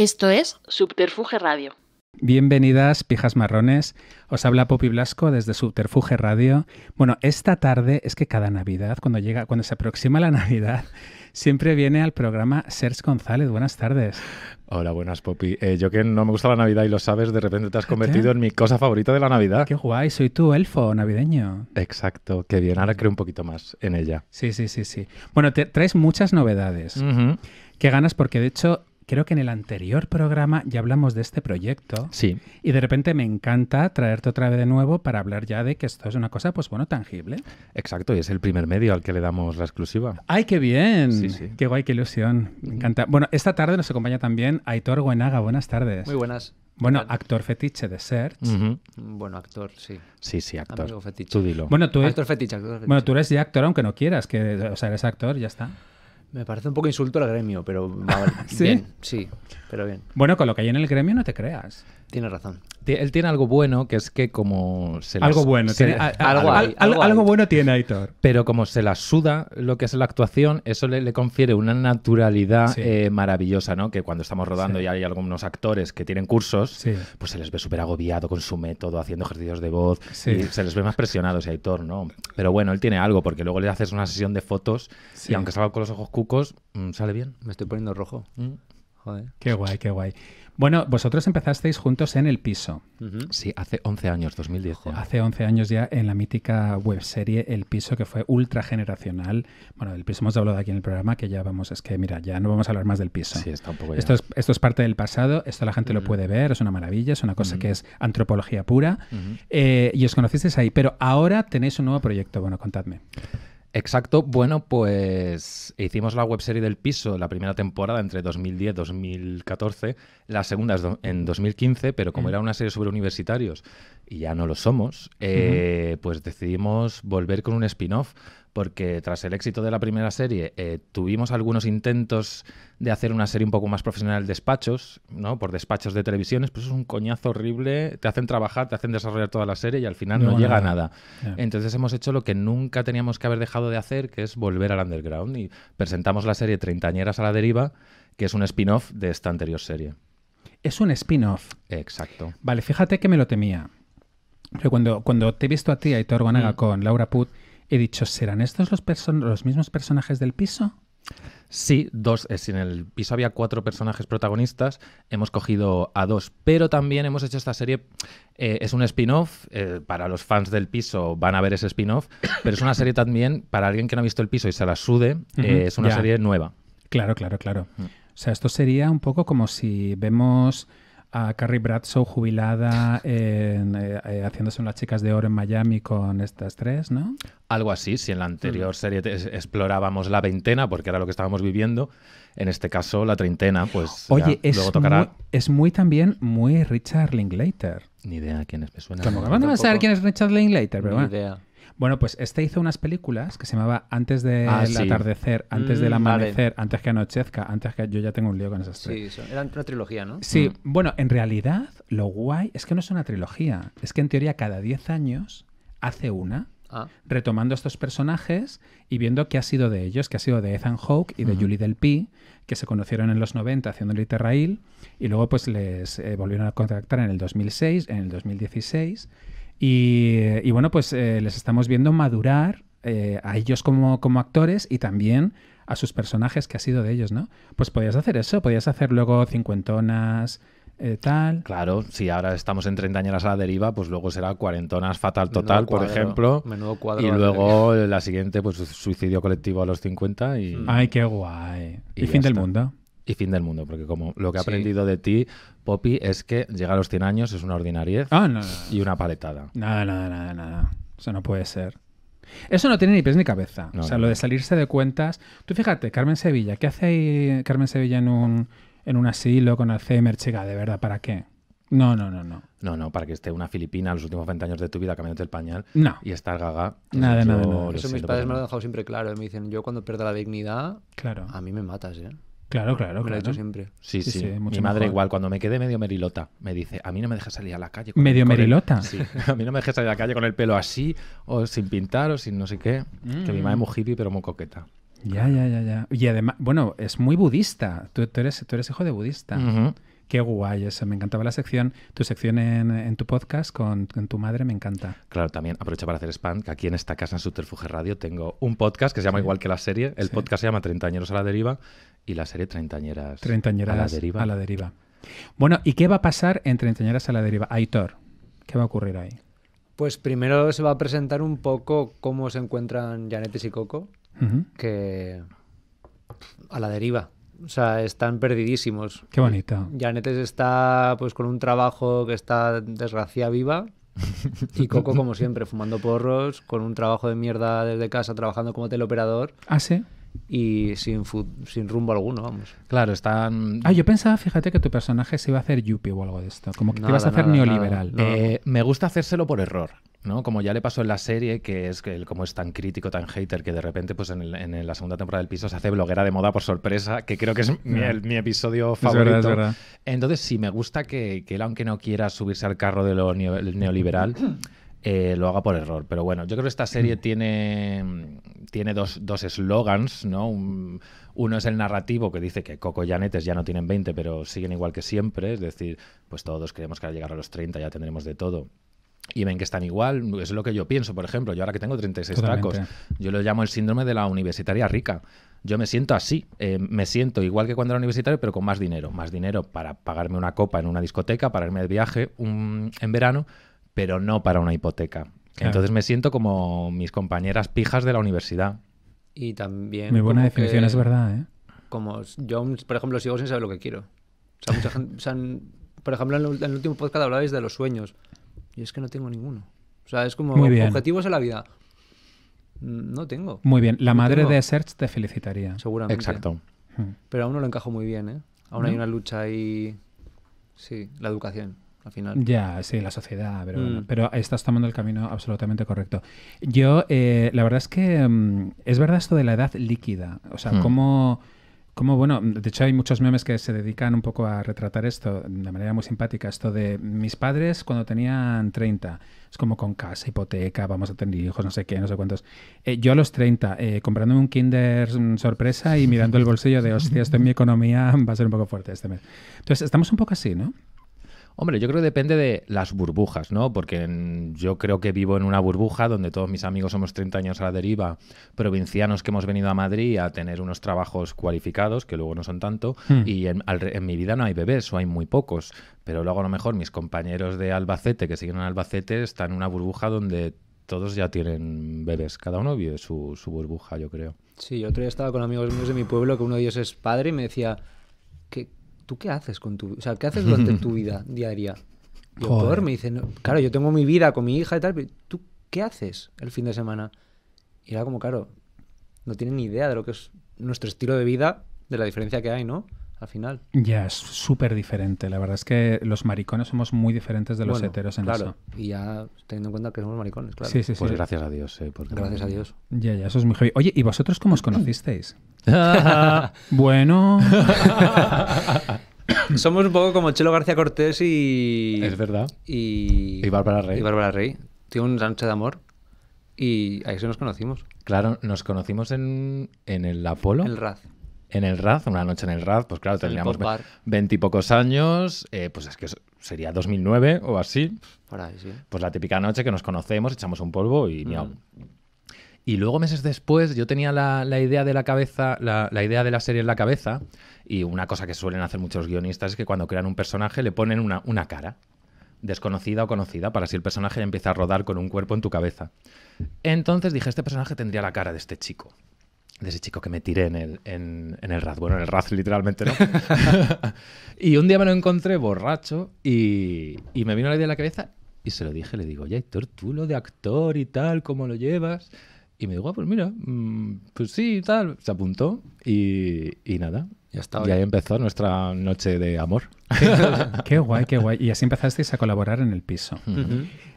Esto es Subterfuge Radio. Bienvenidas, pijas marrones. Os habla Popi Blasco desde Subterfuge Radio. Bueno, esta tarde es que cada Navidad, cuando llega, cuando se aproxima la Navidad, siempre viene al programa Serge González. Buenas tardes. Hola, buenas, Popi. Eh, yo que no me gusta la Navidad y lo sabes, de repente te has convertido en mi cosa favorita de la Navidad. Qué guay, soy tu elfo navideño. Exacto, qué bien. Ahora creo un poquito más en ella. Sí, sí, sí, sí. Bueno, te traes muchas novedades. Qué ganas, porque de hecho creo que en el anterior programa ya hablamos de este proyecto. Sí. Y de repente me encanta traerte otra vez de nuevo para hablar ya de que esto es una cosa, pues bueno, tangible. Exacto, y es el primer medio al que le damos la exclusiva. ¡Ay, qué bien! Qué guay, qué ilusión. Me encanta. Bueno, esta tarde nos acompaña también Aitor Guenaga. Buenas tardes. Muy buenas. Bueno, actor fetiche de Search. Bueno, actor, sí. Sí, sí, actor. Tú dilo. Bueno, tú eres, actor fetiche, Bueno, tú eres ya actor aunque no quieras, que, o sea, eres actor, ya está. Me parece un poco insulto al gremio, pero ¿Sí? sí, pero bien. Bueno, con lo que hay en el gremio no te creas. Tiene razón. Él tiene algo bueno, que es que como se Algo bueno. tiene, algo, bueno tiene Aitor. Pero como se la suda lo que es la actuación, eso le, confiere una naturalidad eh, maravillosa, ¿no? Que cuando estamos rodando y hay algunos actores que tienen cursos, pues se les ve súper agobiado con su método, haciendo ejercicios de voz, y se les ve más presionados y Aitor, ¿no? Pero bueno, él tiene algo, porque luego le haces una sesión de fotos y aunque salga con los ojos cucos, mm, sale bien. Me estoy poniendo rojo. Mm. Joder. Qué guay, qué guay. Bueno, vosotros empezasteis juntos en El Piso. Sí, hace 11 años, 2010. Hace 11 años ya en la mítica webserie El Piso, que fue ultra generacional. Bueno, El Piso hemos hablado aquí en el programa, que ya vamos, es que mira, ya no vamos a hablar más del Piso. Sí, está un poco ya. Esto, es, parte del pasado, esto la gente lo puede ver, es una maravilla, es una cosa que es antropología pura. Eh, y os conocisteis ahí, pero ahora tenéis un nuevo proyecto, bueno, contadme. Exacto, bueno, pues hicimos la webserie del piso la primera temporada entre 2010 y 2014, la segunda en 2015, pero como mm. era una serie sobre universitarios y ya no lo somos, eh, pues decidimos volver con un spin-off, porque tras el éxito de la primera serie eh, tuvimos algunos intentos de hacer una serie un poco más profesional, despachos, ¿no? Por despachos de televisiones, pues es un coñazo horrible, te hacen trabajar, te hacen desarrollar toda la serie y al final no, llega a nada. Entonces hemos hecho lo que nunca teníamos que haber dejado de hacer, que es volver al underground y presentamos la serie Treintañeras a la deriva, que es un spin-off de esta anterior serie. Es un spin-off. Exacto. Vale, fíjate que me lo temía cuando, cuando te he visto a ti, Aitor Guanaga, mm. con Laura Put, he dicho, ¿serán estos los, mismos personajes del piso? Sí, dos. Es, en el piso había cuatro personajes protagonistas, hemos cogido a dos, pero también hemos hecho esta serie. Eh, es un spin-off, eh, para los fans del piso van a ver ese spin-off, pero es una serie también para alguien que no ha visto el piso y se la sude, eh, es una serie nueva. Claro, claro, claro. Mm. O sea, esto sería un poco como si vemos a Carrie Bradshaw jubilada eh, eh, haciéndose unas chicas de oro en Miami con estas tres, ¿no? Algo así, si en la anterior serie explorábamos la veintena, porque era lo que estábamos viviendo, en este caso la treintena, pues luego tocará... es muy también, muy Richard Linklater. Ni idea quién es, me suena. ¿Cómo no a saber quién es Richard Linklater? Pero Ni idea. Bueno, pues este hizo unas películas que se llamaba Antes del ah, atardecer, Antes del mm, amanecer, Antes que anochezca, antes que yo ya tengo un lío con esas tres. Sí, eran una trilogía, ¿no? Sí, mm. bueno, en realidad lo guay es que no es una trilogía, es que en teoría cada 10 años hace una. Ah. retomando estos personajes y viendo qué ha sido de ellos, que ha sido de Ethan Hawke y de Julie Del Julie Delpy, que se conocieron en los 90 haciendo el Rail, y luego pues les eh, volvieron a contactar en el 2006, en el 2016 y, bueno, pues eh, les estamos viendo madurar eh, a ellos como, actores y también a sus personajes que ha sido de ellos, ¿no? Pues podías hacer eso, podías hacer luego cincuentonas, eh, tal. Claro, si ahora estamos en 30 años a la deriva, pues luego será cuarentonas fatal total, por ejemplo. Menudo cuadro. Y luego la, siguiente, pues suicidio colectivo a los 50 y... Mm. Ay, qué guay. Y, fin del mundo y fin del mundo, porque como lo que he aprendido de ti, Poppy, es que llegar a los 100 años es una ordinariez ah, y una paletada. Nada, nada, nada, nada. Eso no puede ser. Eso no tiene ni pies ni cabeza. o sea, lo de salirse de cuentas. Tú fíjate, Carmen Sevilla, ¿qué hace ahí Carmen Sevilla en un, en un asilo con Alzheimer? Chica, de verdad, ¿para qué? No, no, no, no. No, no, para que esté una filipina los últimos 20 años de tu vida cambiándote el pañal no. y estar gaga. Nada, nada, nada. Eso mis padres me lo han dejado siempre claro. Me dicen, yo cuando pierda la dignidad, claro. a mí me matas, ¿eh? Claro, claro, claro. Lo he hecho siempre. Sí, sí. Mi madre igual, cuando me quedé medio merilota, me dice, a mí no me deja salir a la calle. Con ¿Medio el, merilota? sí. A mí no me deja salir a la calle con el pelo así, o sin pintar, o sin no sé qué. Que mi madre es mm. muy hippie, pero muy coqueta. Ya, ya, ya, ya. Y además, bueno, es muy budista. Tú, eres, tú eres hijo de budista. Qué guay eso, me encantaba la sección, tu sección en, tu podcast con, tu madre, me encanta. Claro, también aprovecho para hacer spam, que aquí en esta casa, en Subterfuge Radio, tengo un podcast que se llama igual que la serie, el podcast se llama 30 años a la Deriva, y la serie Treintañeras, a la deriva. Bueno, ¿y qué va a pasar en Treintañeras a la deriva? Aitor, ¿qué va a ocurrir ahí? Pues primero se va a presentar un poco cómo se encuentran Janetes y Coco, que a la deriva. O sea, están perdidísimos. Qué bonito. Janetes está pues con un trabajo que está desgracia viva. Y Coco, como siempre, fumando porros, con un trabajo de mierda desde casa, trabajando como teleoperador. Ah, sí y sin, sin rumbo alguno, vamos. Claro, están... Ah, yo pensaba, fíjate, que tu personaje se iba a hacer yuppie o algo de esto, como que te ibas a hacer neoliberal. Eh, me gusta hacérselo por error. ¿no? Como ya le pasó en la serie, que es que como es tan crítico, tan hater, que de repente pues en, en la segunda temporada del piso se hace bloguera de moda por sorpresa, que creo que es mi, episodio favorito. Entonces sí, me gusta que, que, él, aunque no quiera subirse al carro de lo neoliberal, eh, lo haga por error. Pero bueno, yo creo que esta serie mm. tiene, tiene dos, dos ¿no? uno es el narrativo que dice que Coco y Janetes ya no tienen 20, pero siguen igual que siempre, es decir, pues todos creemos que al llegar a los 30 ya tendremos de todo y ven que están igual. Es lo que yo pienso, por ejemplo. Yo ahora que tengo 36 tacos, yo lo llamo el síndrome de la universitaria rica. Yo me siento así, eh, me siento igual que cuando era universitario, pero con más dinero. Más dinero para pagarme una copa en una discoteca, para irme de viaje en verano, pero no para una hipoteca. Entonces me siento como mis compañeras pijas de la universidad. Y también... Muy buena definición, es verdad, ¿eh? Como yo, por ejemplo, sigo sin saber lo que quiero. O sea, mucha gente... O sea, por ejemplo, en, el último podcast hablabais de los sueños. Y es que no tengo ninguno. O sea, es como Muy bien. objetivos en la vida. No tengo. Muy bien. La madre de search te felicitaría. Seguramente. Exacto. Hmm. Pero aún no lo encajo muy bien, ¿eh? Aún hay una lucha ahí. Sí, la educación. Ya, sí, la sociedad, mm. pero, estás tomando el camino absolutamente correcto. Yo, eh, la verdad es que mm, es verdad esto de la edad líquida, o sea, mm. cómo... Como bueno, de hecho hay muchos memes que se dedican un poco a retratar esto de manera muy simpática, esto de mis padres cuando tenían 30, es como con casa, hipoteca, vamos a tener hijos, no sé qué, no sé cuántos. Eh, yo a los 30, eh, comprándome un Kinder sorpresa y mirando el bolsillo de, hostia, esto en mi economía va a ser un poco fuerte este mes. Entonces, estamos un poco así, ¿no? Hombre, yo creo que depende de las burbujas, ¿no? Porque yo creo que vivo en una burbuja donde todos mis amigos somos 30 años a la deriva, provincianos que hemos venido a Madrid a tener unos trabajos cualificados, que luego no son tanto, hmm. y en, mi vida no hay bebés o hay muy pocos. Pero luego a lo mejor mis compañeros de Albacete que siguen en Albacete están en una burbuja donde todos ya tienen bebés, cada uno vive su, su burbuja, yo creo. Sí, yo otro día estaba con amigos míos de mi pueblo, que uno de ellos es padre y me decía, ¿tú qué haces con tu, o sea, qué haces durante tu vida diaria? Yo, me dice, claro, yo tengo mi vida con mi hija y tal, pero ¿tú qué haces el fin de semana? Y era como, claro, no tienen ni idea de lo que es nuestro estilo de vida, de la diferencia que hay, ¿no? al final. Ya, es súper diferente. La verdad es que los maricones somos muy diferentes de los heteros en claro. Y ya teniendo en cuenta que somos maricones, claro. Sí, sí, pues gracias a Dios. Eh, Gracias a Dios. Ya, ya, eso es muy heavy. Oye, ¿y vosotros cómo os conocisteis? bueno. somos un poco como Chelo García Cortés y. Es verdad. Y, Bárbara Rey. Y Bárbara Rey. Tiene un noche de amor. Y ahí se nos conocimos. Claro, nos conocimos en, en el Apolo. El Raz en el Raz, una noche en el Raz, pues claro, teníamos veintipocos años, eh, pues es que sería 2009 o así. Pues la típica noche que nos conocemos, echamos un polvo y mm. miau. Y luego meses después yo tenía la, idea de la cabeza, la, idea de la serie en la cabeza, y una cosa que suelen hacer muchos guionistas es que cuando crean un personaje le ponen una, una cara, desconocida o conocida, para si el personaje empieza a rodar con un cuerpo en tu cabeza. Entonces dije, este personaje tendría la cara de este chico. De ese chico que me tiré en el, en, Raz. Bueno, en el Raz literalmente no. y un día me lo encontré borracho y, me vino la idea en la cabeza y se lo dije. Le digo, oye, Héctor, tú lo de actor y tal, ¿cómo lo llevas? Y me dijo, ah, pues mira, mm, pues sí, tal. Se apuntó y, nada. Ya está. Y ahí empezó nuestra noche de amor. qué guay, qué guay. Y así empezasteis a colaborar en el piso.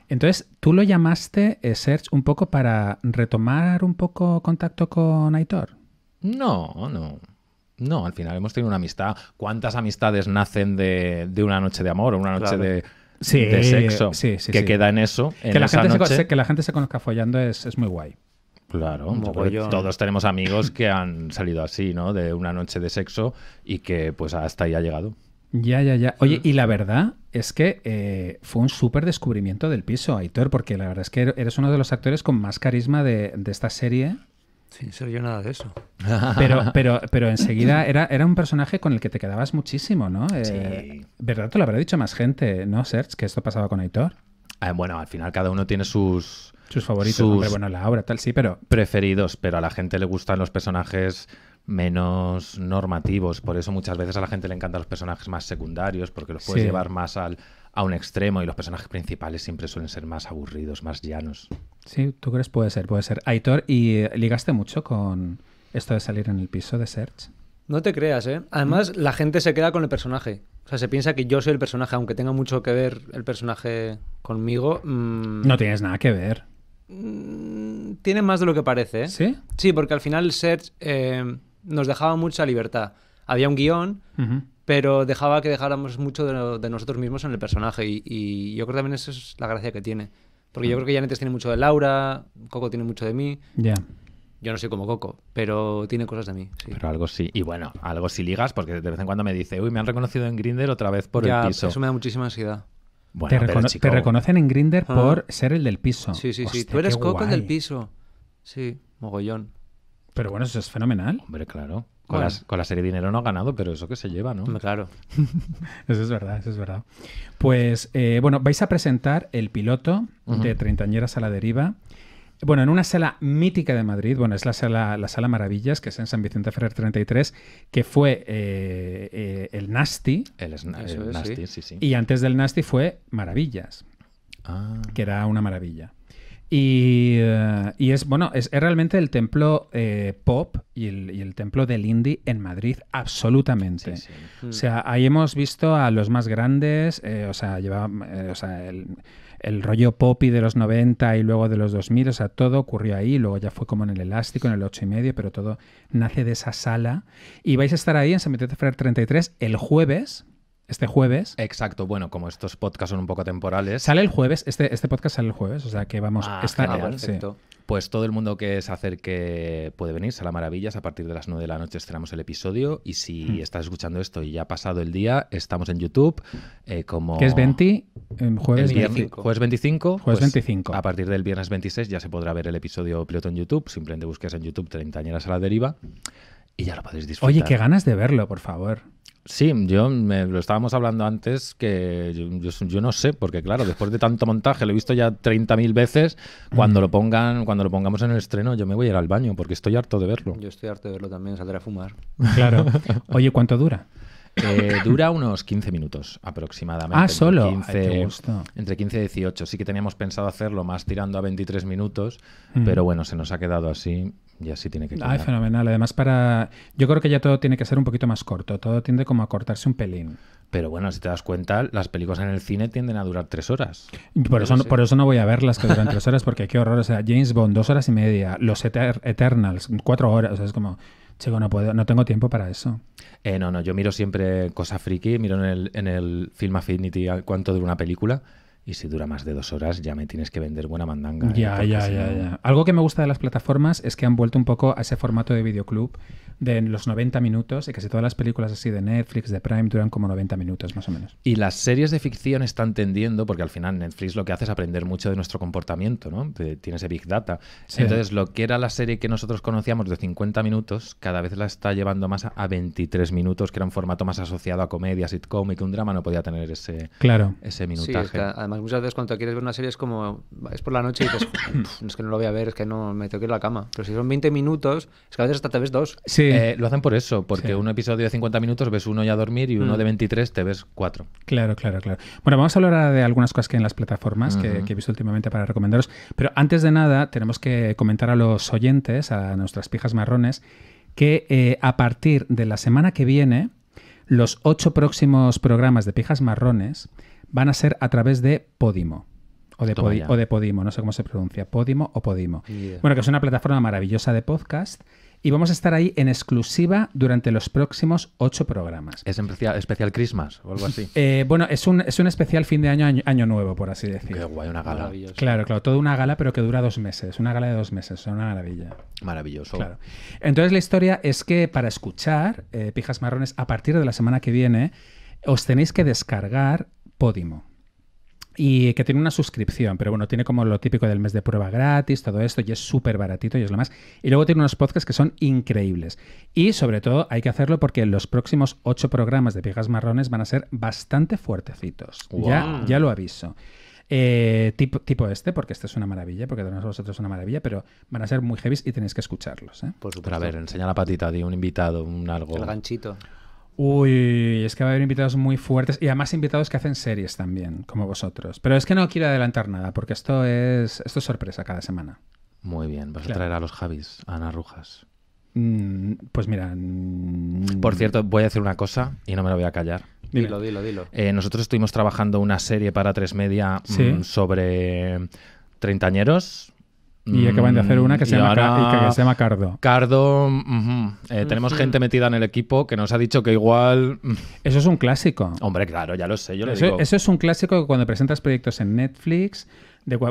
Entonces, tú lo llamaste, eh, Serge, un poco para retomar un poco contacto con Aitor. No, no. No, al final hemos tenido una amistad. ¿Cuántas amistades nacen de, una noche de amor o una noche de, sexo? que queda en eso. que, la gente se, conozca follando es muy guay. Claro, todos tenemos amigos que han salido así, ¿no? De una noche de sexo y que pues hasta ahí ha llegado. Ya, ya, ya. Oye, y la verdad es que eh, fue un súper descubrimiento del piso, Aitor, porque la verdad es que er-, eres uno de los actores con más carisma de, esta serie. Sin ser yo nada de eso. Pero, pero, pero enseguida era, era un personaje con el que te quedabas muchísimo, ¿no? Eh, ¿Verdad? Te lo habrá dicho más gente, ¿no, Serge? Que esto pasaba con Aitor. Eh, bueno, al final cada uno tiene sus, sus favoritos, bueno, la obra tal, sí, pero... Preferidos, pero a la gente le gustan los personajes menos normativos, por eso muchas veces a la gente le encantan los personajes más secundarios, porque los puedes llevar más al, a un extremo y los personajes principales siempre suelen ser más aburridos, más llanos. Sí, tú crees, puede ser, puede ser. Aitor, ¿y eh, ligaste mucho con esto de salir en el piso de Search? No te creas, ¿eh? Además, ¿Mm? la gente se queda con el personaje. O sea, se piensa que yo soy el personaje, aunque tenga mucho que ver el personaje conmigo. Mm, no tienes nada que ver. Mm, tiene más de lo que parece. ¿eh? ¿Sí? Sí, porque al final Search eh, nos dejaba mucha libertad. Había un guión, pero dejaba que dejáramos mucho de, nosotros mismos en el personaje. Y, yo creo que también esa es la gracia que tiene. Porque yo mm. creo que Janetes tiene mucho de Laura, Coco tiene mucho de mí. Ya. Yo no soy como Coco, pero tiene cosas de mí. Pero algo sí. Y bueno, algo sí ligas, porque de vez en cuando me dice, uy, me han reconocido en Grinder otra vez por el piso. Eso me da muchísima ansiedad te, reconocen en Grinder ah. por ser el del piso. Sí, sí, sí. Tú eres Coco del piso. Sí, mogollón. Pero bueno, eso es fenomenal. Hombre, claro. Con, la serie dinero no ha ganado, pero eso que se lleva, ¿no? Claro. eso es verdad, eso es verdad. Pues eh, bueno, vais a presentar el piloto de Treintañeras a la Deriva bueno, en una sala mítica de Madrid, bueno, es la sala, la sala Maravillas, que es en San Vicente Ferrer 33, que fue eh, eh, el Nasty. El, Nasty, sí. sí, Y antes del Nasty fue Maravillas, ah. que era una maravilla. Y, eh, es, bueno, es, realmente el templo pop y el, templo del indie en Madrid, absolutamente. O sea, ahí hemos visto a los más grandes, o sea, lleva, el, el rollo poppy de los 90 y luego de los 2000, o sea, todo ocurrió ahí, luego ya fue como en el elástico, en el 8 y medio, pero todo nace de esa sala. Y vais a estar ahí en San de Ferrer 33 el jueves, este jueves. Exacto, bueno, como estos podcasts son un poco temporales. Sale el jueves, este, este podcast sale el jueves, o sea que vamos, a ah, estar eh, Pues todo el mundo que se acerque puede venir, Sala Maravillas, a partir de las 9 de la noche estrenamos el episodio y si mm. estás escuchando esto y ya ha pasado el día, estamos en YouTube eh, como... Que es 20, eh, jueves, 25. jueves 25. Jueves 25. Pues a partir del viernes 26 ya se podrá ver el episodio piloto en YouTube, simplemente busques en YouTube Treintañeras a la Deriva y ya lo podéis disfrutar. Oye, qué ganas de verlo, por favor. Sí, yo lo estábamos hablando antes que yo, no sé, porque claro, después de tanto montaje, lo he visto ya 30.000 veces, cuando mm. lo pongan, cuando lo pongamos en el estreno, yo me voy a ir al baño porque estoy harto de verlo. Yo estoy harto de verlo también, saldré a fumar. Claro. Oye, ¿cuánto dura? Eh, dura unos 15 minutos aproximadamente. Ah, solo. Entre 15 y 18. Sí que teníamos pensado hacerlo más tirando a 23 minutos, mm. pero bueno, se nos ha quedado así y así tiene que quedar. Ay, fenomenal. Además, para. Yo creo que ya todo tiene que ser un poquito más corto. Todo tiende como a cortarse un pelín. Pero bueno, si te das cuenta, las películas en el cine tienden a durar tres horas. Por, eso, no, por eso no voy a verlas que duran tres horas, porque qué horror. O sea, James Bond, dos horas y media. Los Eternals, cuatro horas. es como. Chico, no tengo tiempo para eso. Eh, no, no, yo miro siempre cosas friki, miro en el, en el Film Affinity cuánto dura una película y si dura más de dos horas, ya me tienes que vender buena mandanga. ¿eh? Ya, ya, ya, Algo que me gusta de las plataformas es que han vuelto un poco a ese formato de videoclub de los 90 minutos y casi todas las películas así de Netflix, de Prime, duran como 90 minutos más o menos. Y las series de ficción están tendiendo, porque al final Netflix lo que hace es aprender mucho de nuestro comportamiento, ¿no? Tiene ese Big Data. Entonces, lo que era la serie que nosotros conocíamos de 50 minutos, cada vez la está llevando más a 23 minutos, que era un formato más asociado a comedia, sitcom y que un drama no podía tener ese, claro. ese minutaje. Sí, muchas veces cuando quieres ver una serie es como, es por la noche y dices, es que no lo voy a ver, es que no, me tengo que ir a la cama. Pero si son 20 minutos, es que a veces hasta te ves dos. Sí. Eh, lo hacen por eso, porque un episodio de 50 minutos ves uno ya a dormir y uno mm. de 23 te ves cuatro. Claro, claro, claro. Bueno, vamos a hablar de algunas cosas que hay en las plataformas que, he visto últimamente para recomendaros. Pero antes de nada, tenemos que comentar a los oyentes, a nuestras pijas marrones, que eh, a partir de la semana que viene, los ocho próximos programas de pijas marrones van a ser a través de Podimo. O de, o de Podimo, no sé cómo se pronuncia, Podimo o Podimo. Bueno, que es una plataforma maravillosa de podcast y vamos a estar ahí en exclusiva durante los próximos ocho programas. ¿Es especial, Christmas o algo así? Eh, bueno, es un, es un especial fin de año, año, nuevo, por así decirlo. Qué guay, una gala. Claro, claro, toda una gala, pero que dura dos meses. Una gala de dos meses, es una maravilla. Maravilloso. Claro. Entonces, la historia es que para escuchar eh, Pijas Marrones, a partir de la semana que viene, os tenéis que descargar Podimo. Y que tiene una suscripción, pero bueno, tiene como lo típico del mes de prueba gratis, todo esto, y es súper baratito y es lo más. Y luego tiene unos podcasts que son increíbles. Y sobre todo hay que hacerlo porque los próximos ocho programas de Viejas Marrones van a ser bastante fuertecitos. Ya, ya lo aviso. Eh, tipo, tipo, este, porque este es una maravilla, porque tenemos vosotros una maravilla, pero van a ser muy heavy y tenéis que escucharlos. ¿eh? Por a ver, enseña la patita de un invitado, un algo. El ganchito. Uy, es que va a haber invitados muy fuertes y además invitados que hacen series también, como vosotros. Pero es que no quiero adelantar nada porque esto es, esto sorpresa cada semana. Muy bien, vas a traer a los Javis, a Ana Rujas. Mm, pues mira. Mm. Por cierto, voy a decir una cosa y no me lo voy a callar. Dilo, dilo, dilo. Eh, nosotros estuvimos trabajando una serie para Tres Media mm, sobre treintañeros y acaban de hacer una que mm, se, llama, que se llama Cardo. Cardo, eh, tenemos gente metida en el equipo que nos ha dicho que igual... Mm. Eso es un clásico. Hombre, claro, ya lo sé, yo eso, es un clásico que cuando presentas proyectos en Netflix...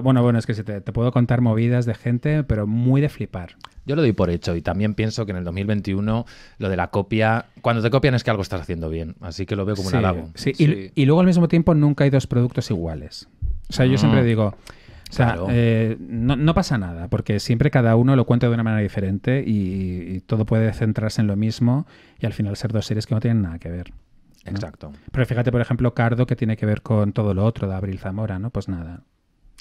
bueno, bueno, es que te, puedo contar movidas de gente, pero muy de flipar. Yo lo doy por hecho y también pienso que en el 2021 lo de la copia, cuando te copian es que algo estás haciendo bien, así que lo veo como un halago. Y, luego al mismo tiempo nunca hay dos productos iguales. O sea, yo mm. siempre digo, o sea, eh, no, pasa nada, porque siempre cada uno lo cuenta de una manera diferente y, todo puede centrarse en lo mismo y al final ser dos series que no tienen nada que ver. Exacto. Pero fíjate, por ejemplo, Cardo, que tiene que ver con todo lo otro de Abril Zamora, ¿no? Pues nada.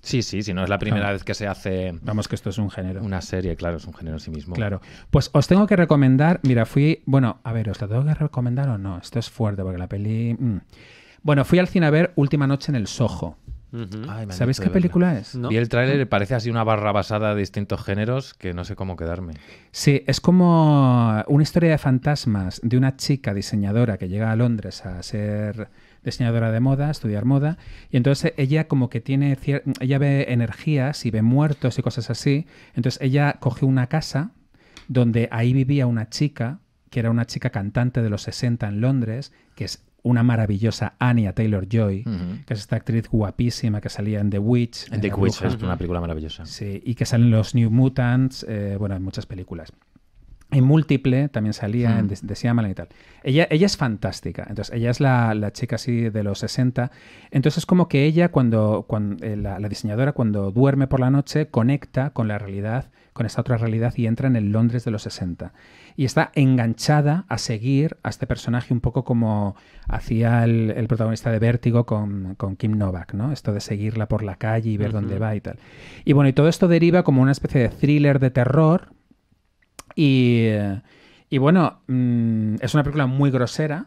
Sí, sí, si no es la primera vez que se hace. Vamos, que esto es un género. Una serie, claro, es un género en sí mismo. Claro. Pues os tengo que recomendar. Mira, fui. Bueno, a ver, ¿os la tengo que recomendar o no? Esto es fuerte, porque la peli. Mm. Bueno, fui al cine a ver Última Noche en el Soho. ¿Sabéis ¿Sabes qué película es? Y el tráiler parece así una barra basada de distintos géneros que no sé cómo quedarme. Sí, es como una historia de fantasmas de una chica diseñadora que llega a Londres a ser diseñadora de moda, estudiar moda, y entonces ella como que tiene, ella ve energías y ve muertos y cosas así, entonces ella cogió una casa donde ahí vivía una chica, que era una chica cantante de los 60 en Londres, que es una maravillosa Anya Taylor Joy, que es esta actriz guapísima que salía en The Witch. En The Witch es una película maravillosa. Sí, y que salen los New Mutants, eh, bueno, en muchas películas. En múltiple también salía en The mm. Seaman y tal. Ella, ella es fantástica. Entonces, ella es la, chica así de los 60. Entonces, es como que ella, cuando, cuando eh, la, la, diseñadora, cuando duerme por la noche, conecta con la realidad, con esta otra realidad y entra en el Londres de los 60 y está enganchada a seguir a este personaje un poco como hacía el, protagonista de Vértigo con, Kim Novak, ¿no? Esto de seguirla por la calle y ver dónde va y tal. Y bueno, y todo esto deriva como una especie de thriller de terror y, y bueno, mm, es una película muy grosera,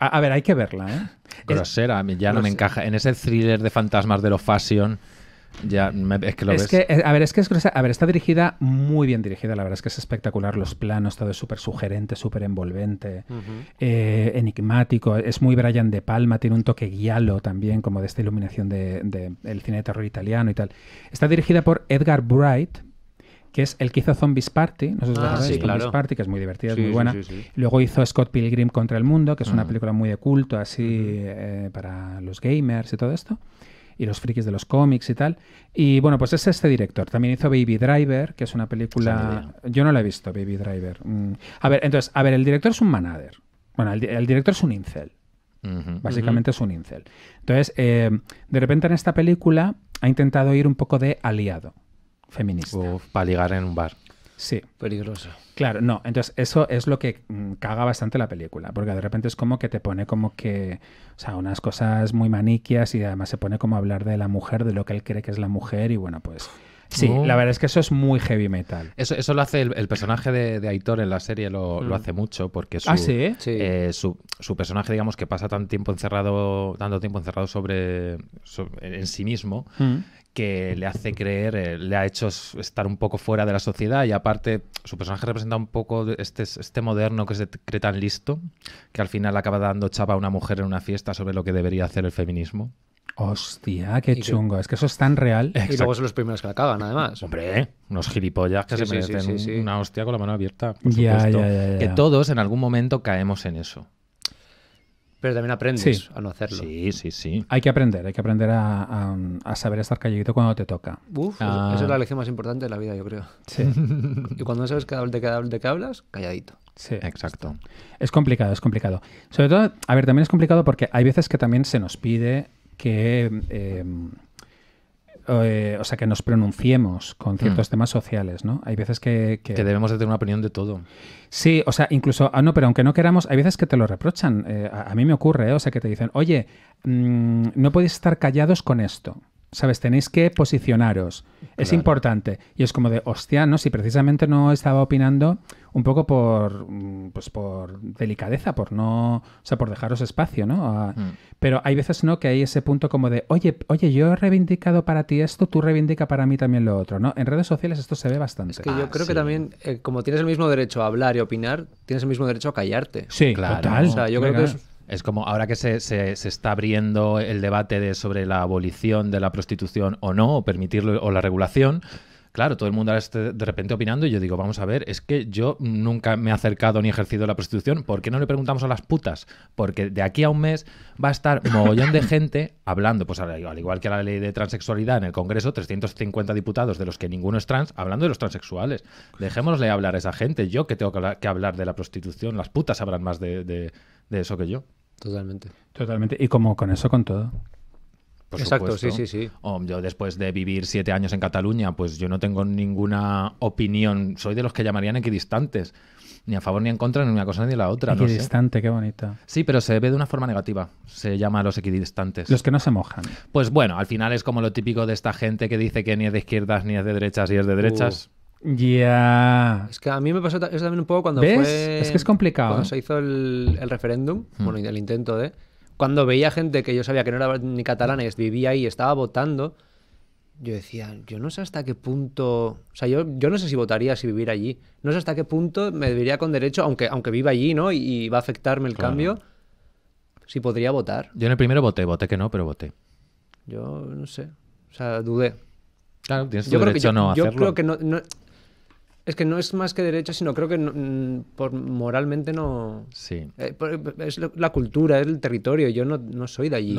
a, ver, hay que verla, ¿eh? Grosera, ya no me encaja. En ese thriller de fantasmas de lo fashion, ya, es que lo eh, a ver, es que es A ver, está dirigida, muy bien dirigida, la verdad es que es espectacular. Los planos, todo es súper sugerente, súper envolvente, eh, enigmático. Es muy Brian De Palma, tiene un toque guialo también, como de esta iluminación del de, cine de terror italiano y tal. Está dirigida por Edgar Bright, que es el que hizo Zombies Party, no sé si ah, Zombies Party, que es muy divertida, muy buena. Luego hizo Scott Pilgrim contra el mundo, que es una mm. película muy de culto, así eh, para los gamers y todo esto y los frikis de los cómics y tal. Y bueno, pues es este director. También hizo Baby Driver, que es una película... Yo no la he visto, Baby Driver. Mm. A ver, entonces, a ver, el director es un manader. Bueno, el, director es un incel. Básicamente es un incel. Entonces, eh, de repente en esta película ha intentado ir un poco de aliado feminista. O para ligar en un bar. Sí. Peligroso. Claro, no. Entonces, eso es lo que mm, caga bastante la película, porque de repente es como que te pone como que, o sea, unas cosas muy maniquias y además se pone como a hablar de la mujer, de lo que él cree que es la mujer y bueno, pues... Sí, la verdad es que eso es muy heavy metal. Eso, lo hace el, personaje de, Aitor en la serie, lo, mm. hace mucho, porque ah, eh, su, su, personaje, digamos, que pasa tanto tiempo encerrado, tanto tiempo encerrado sobre, en sí mismo, mm. que le hace creer, eh, le ha hecho estar un poco fuera de la sociedad y aparte su personaje representa un poco este, este moderno que se cree tan listo, que al final acaba dando chapa a una mujer en una fiesta sobre lo que debería hacer el feminismo. Hostia, qué chungo. Es que eso es tan real. Y luego son los primeros que la cagan, además. Hombre, unos gilipollas que se meten una hostia con la mano abierta. que todos en algún momento caemos en eso. Pero también aprendes a no hacerlo. Sí, sí, sí. Hay que aprender, hay que aprender a, saber estar calladito cuando te toca. Uf, ah. esa es la lección más importante de la vida, yo creo. Sí. y cuando no sabes de qué, qué hablas, calladito. Sí. Exacto. Es complicado, es complicado. Sobre todo, a ver, también es complicado porque hay veces que también se nos pide que... Eh, eh, o sea, que nos pronunciemos con ciertos hmm. temas sociales, ¿no? Hay veces que, que, debemos de tener una opinión de todo. Sí, o sea, incluso... Ah, no, pero aunque no queramos, hay veces que te lo reprochan. Eh, a, mí me ocurre, O sea, que te dicen, oye, mm, no puedes estar callados con esto. ¿sabes? Tenéis que posicionaros. Es importante. Y es como de, hostia, ¿no? Si precisamente no estaba opinando un poco por, mm, pues por delicadeza, por no, o sea, por dejaros espacio, ¿no? Mm. Pero hay veces, ¿no? Que hay ese punto como de, oye, oye, yo he reivindicado para ti esto, tú reivindica para mí también lo otro, ¿no? En redes sociales esto se ve bastante. Es que yo ah, creo que también, eh, como tienes el mismo derecho a hablar y opinar, tienes el mismo derecho a callarte. Sí, claro. O sea, yo creo que es es como ahora que se, se, se está abriendo el debate de sobre la abolición de la prostitución o no, o permitirlo o la regulación, Claro, todo el mundo está de repente opinando y yo digo, vamos a ver, es que yo nunca me he acercado ni ejercido la prostitución, ¿por qué no le preguntamos a las putas? Porque de aquí a un mes va a estar mogollón de gente hablando, pues al, igual que la ley de transexualidad en el Congreso, 350 diputados de los que ninguno es trans, hablando de los transexuales. Dejémosle hablar a esa gente, yo que tengo que hablar, de la prostitución, las putas sabrán más de, de eso que yo. Totalmente. Totalmente. Y como con eso, con todo. Exacto, sí, sí, sí. Oh, yo después de vivir siete años en Cataluña, pues yo no tengo ninguna opinión. Soy de los que llamarían equidistantes. Ni a favor ni en contra, ni una cosa ni la otra. Equidistante, qué bonita. Sí, pero se ve de una forma negativa. Se llama a los equidistantes. Los que no se mojan. Pues bueno, al final es como lo típico de esta gente que dice que ni es de izquierdas ni es de derechas y es de derechas. Uh, ya. Es que a mí me pasó eso también un poco cuando Es que es complicado. Cuando ¿eh? se hizo el, referéndum, hmm. bueno, el intento de cuando veía gente que yo sabía que no era ni catalana y vivía ahí y estaba votando, yo decía, yo no sé hasta qué punto, o sea, yo, yo no sé si votaría si viviera allí, no sé hasta qué punto me debería con derecho, aunque, aunque viva allí, ¿no? Y, va a afectarme el cambio, si podría votar. Yo en el primero voté, voté que no, pero voté. Yo no sé, o sea, dudé. Claro, tienes derecho creo no a hacerlo. Yo creo que no, es que no es más que derecho, sino creo que mm, por moralmente no. Sí. Eh, es la cultura, es el territorio. Yo no, soy de allí.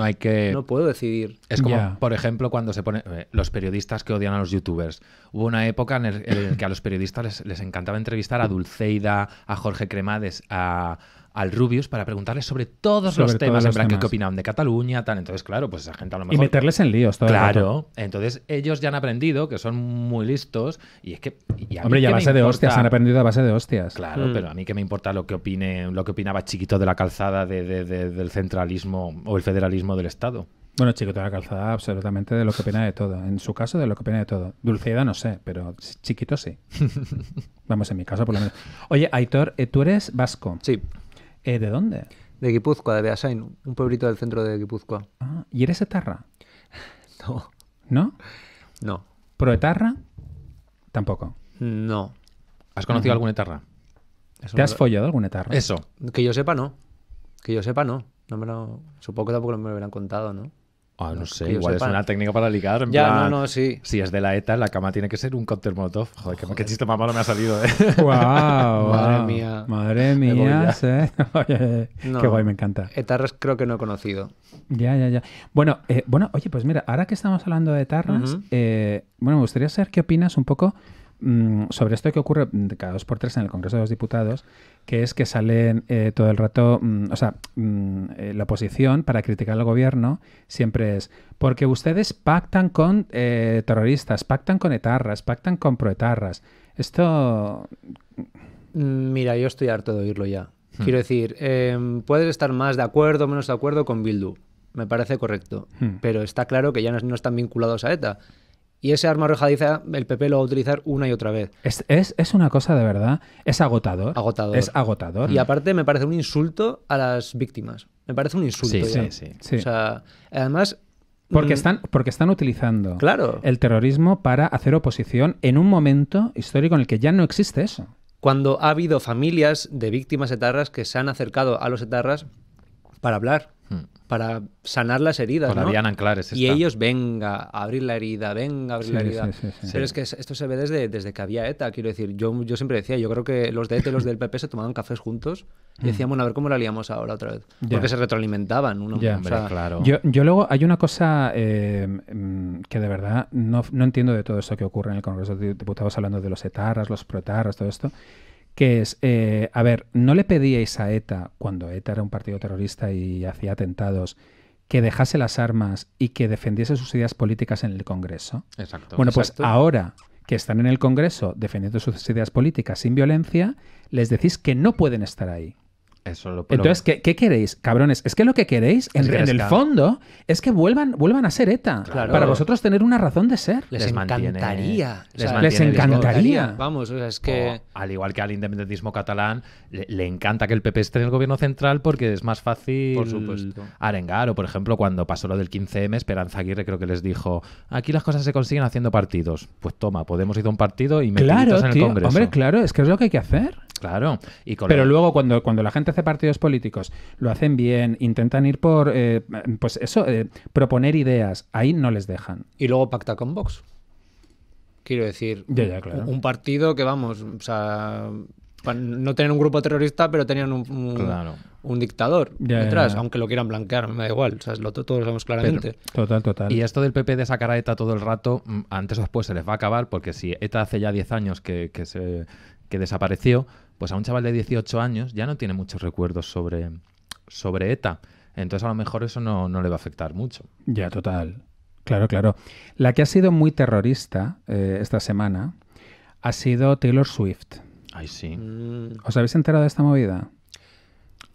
No puedo decidir. Es como, por ejemplo, cuando se pone eh, los periodistas que odian a los youtubers. Hubo una época en la que a los periodistas les encantaba entrevistar a Dulceida, a Jorge Cremades, a al Rubius para preguntarles sobre todos los temas, en qué opinaban de Cataluña, tal. Entonces, claro, pues esa gente a lo mejor... Y meterles en líos todo Claro. entonces, ellos ya han aprendido, que son muy listos, y es que... Hombre, ya a base de hostias, han aprendido a base de hostias. Claro, hmm. pero a mí que me importa lo que opine, lo que opinaba Chiquito de la Calzada del centralismo o el federalismo del Estado. Bueno, Chiquito de la Calzada, absolutamente de lo que opina de todo. En su caso, de lo que opina de todo. Dulceida no sé, pero Chiquito sí. Vamos, en mi caso por lo menos. Oye, Aitor, eh, tú eres vasco. Sí. Eh, ¿De dónde? De Guipúzcoa, de Beasain, un pueblito del centro de Guipúzcoa. Ah, ¿y eres etarra? no. ¿No? No. no etarra? Tampoco. No. ¿Has conocido algún etarra? ¿Te has follado algún etarra? Eso. Que yo sepa, no. Que yo sepa, no. no me lo... Supongo que tampoco me lo hubieran contado, ¿no? Ah, no, sé, igual es una técnica para ligar. En ya, no, no, sí. Si es de la ETA, la cama tiene que ser un cóctel molotov. Joder, Qué, chiste más malo me ha salido, ¿eh? Wow, madre mía. Madre mía, qué guay, me encanta. Etarras creo que no he conocido. Ya, ya, ya. Bueno, eh, bueno, oye, pues mira, ahora que estamos hablando de etarras, eh, bueno, me gustaría saber qué opinas un poco Mm, sobre esto que ocurre mm, cada dos por tres en el Congreso de los Diputados, que es que salen eh, todo el rato, mm, o sea, eh, la oposición para criticar al gobierno siempre es porque ustedes pactan con eh, terroristas, pactan con etarras, pactan con proetarras. Esto... Mira, yo estoy harto de oírlo ya. Hmm. Quiero decir, em, puedes estar más de acuerdo o menos de acuerdo con Bildu, me parece correcto, hmm. pero está claro que ya no están vinculados a ETA. Y ese arma arrojadiza el PP lo va a utilizar una y otra vez. Es, es, una cosa de verdad, es agotador. Agotador. Es agotador. Y aparte me parece un insulto a las víctimas. Me parece un insulto. Sí, sí, sí. O sea, además... Porque mm, están, porque están utilizando claro. el terrorismo para hacer oposición en un momento histórico en el que ya no existe eso. Cuando ha habido familias de víctimas etarras que se han acercado a los etarras para hablar, hmm. para sanar las heridas. Con ¿no? Y ellos, venga, abrir la herida, venga, abrir la herida. Pero es que esto se ve desde, desde que había ETA, quiero decir. Yo, yo siempre decía, yo creo que los de ETA y los del PP se tomaban cafés juntos y hmm. decíamos, bueno, a ver cómo la liamos ahora otra vez. Porque se retroalimentaban uno. ya claro. Yo, yo, luego, hay una cosa eh, mm, que de verdad no, entiendo de todo eso que ocurre en el Congreso de Diputados, hablando de los etarras, los protarras, todo esto que es, eh, a ver, no le pedíais a ETA, cuando ETA era un partido terrorista y hacía atentados, que dejase las armas y que defendiese sus ideas políticas en el Congreso. Exacto. Bueno, pues ahora que están en el Congreso defendiendo sus ideas políticas sin violencia, les decís que no pueden estar ahí. Entonces, ¿qué, queréis, cabrones? Es que lo que queréis, en, el fondo, es que vuelvan, vuelvan a ser ETA. Para vosotros tener una razón de ser. Les, encantaría. Les, encantaría. Vamos, es que... al igual que al independentismo catalán, le, encanta que el PP esté en el gobierno central porque es más fácil por arengar. O, por ejemplo, cuando pasó lo del 15M, Esperanza Aguirre creo que les dijo, aquí las cosas se consiguen haciendo partidos. Pues toma, Podemos ir a un partido y me en el Congreso. Hombre, claro, es que es lo que hay que hacer. Claro. Y Pero luego cuando, cuando la gente partidos políticos lo hacen bien, intentan ir por, eh, pues eso, eh, proponer ideas, ahí no les dejan. Y luego pacta con Vox. Quiero decir, un partido que vamos, no tenían un grupo terrorista, pero tenían un, dictador detrás, aunque lo quieran blanquear, me da igual, todos lo sabemos claramente. total, total. Y esto del PP de sacar a ETA todo el rato, mm, antes o después se les va a acabar, porque si ETA hace ya 10 años que, que desapareció, pues a un chaval de 18 años ya no tiene muchos recuerdos sobre, sobre ETA. Entonces a lo mejor eso no, le va a afectar mucho. Ya, total. Claro, claro. La que ha sido muy terrorista eh, esta semana ha sido Taylor Swift. Ay, sí. Mm. ¿Os habéis enterado de esta movida?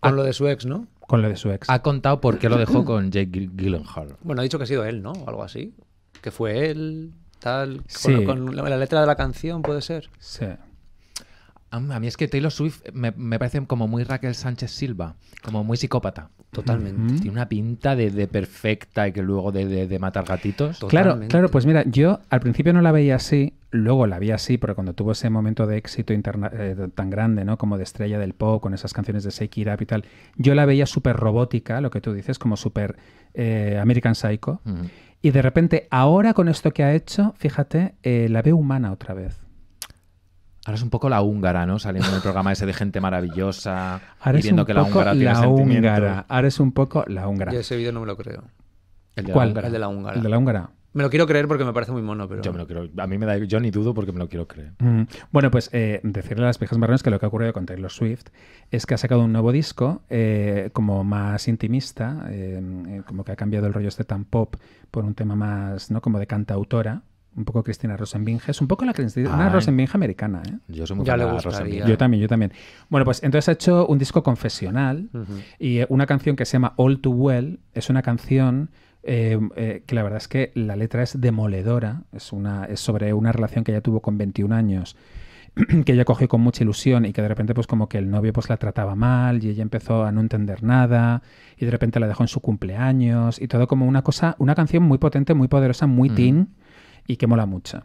Con lo de su ex, ¿no? Con lo de su ex. Ha contado por qué lo dejó con Jake Gyllenhaal. Bueno, ha dicho que ha sido él, ¿no? O algo así. Que fue él, tal. Sí. Con, la letra de la canción, puede ser. Sí. A mí es que Taylor Swift me, me, parece como muy Raquel Sánchez Silva, como muy psicópata. Totalmente. Tiene una pinta de, perfecta y que luego de, matar gatitos. Claro, claro, pues mira, yo al principio no la veía así, luego la vi así, porque cuando tuvo ese momento de éxito eh, tan grande, ¿no? Como de estrella del pop, con esas canciones de Shakira y tal, yo la veía súper robótica, lo que tú dices, como súper eh, American Psycho. Y de repente, ahora con esto que ha hecho, fíjate, eh, la veo humana otra vez. Ahora es un poco la húngara, ¿no? Saliendo en el programa ese de gente maravillosa y viendo que la húngara tiene la Ahora es un poco la húngara. Yo ese vídeo no me lo creo. ¿El ¿Cuál? El de la húngara. El de la húngara. Me lo quiero creer porque me parece muy mono, pero... Yo me lo A mí me da... Yo ni dudo porque me lo quiero creer. Mm. Bueno, pues eh, decirle a las viejas marrones que lo que ha ocurrido con Taylor Swift es que ha sacado un nuevo disco eh, como más intimista, eh, como que ha cambiado el rollo este tan pop por un tema más, ¿no? Como de cantautora un poco Cristina Rosenbinge. Es un poco la Cristina Rosenbinge americana. ¿eh? Yo soy muy Yo también, yo también. Bueno, pues entonces ha hecho un disco confesional y eh, una canción que se llama All Too Well. Es una canción eh, eh, que la verdad es que la letra es demoledora. Es, una, es sobre una relación que ella tuvo con 21 años que ella cogió con mucha ilusión y que de repente pues como que el novio pues la trataba mal y ella empezó a no entender nada y de repente la dejó en su cumpleaños y todo como una cosa, una canción muy potente, muy poderosa, muy tin mm. teen y que mola mucho.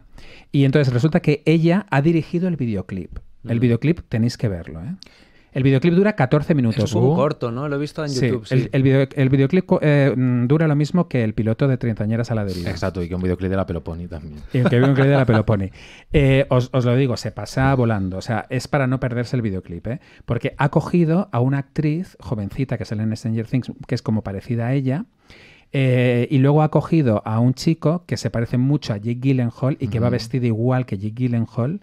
Y entonces resulta que ella ha dirigido el videoclip. El videoclip tenéis que verlo, ¿eh? El videoclip dura 14 minutos. Es un uh. corto, ¿no? Lo he visto en YouTube. Sí, El, videoclip eh, dura lo mismo que el piloto de Treintañeras a la deriva. Exacto, y que un videoclip de la Peloponi también. Y que un videoclip de la Peloponi. Eh, os, lo digo, se pasa volando. O sea, es para no perderse el videoclip, Porque ha cogido a una actriz jovencita que sale en Stranger Things, que es como parecida a ella, eh, y luego ha cogido a un chico que se parece mucho a Jake Gyllenhaal y que va vestido igual que Jake Gyllenhaal.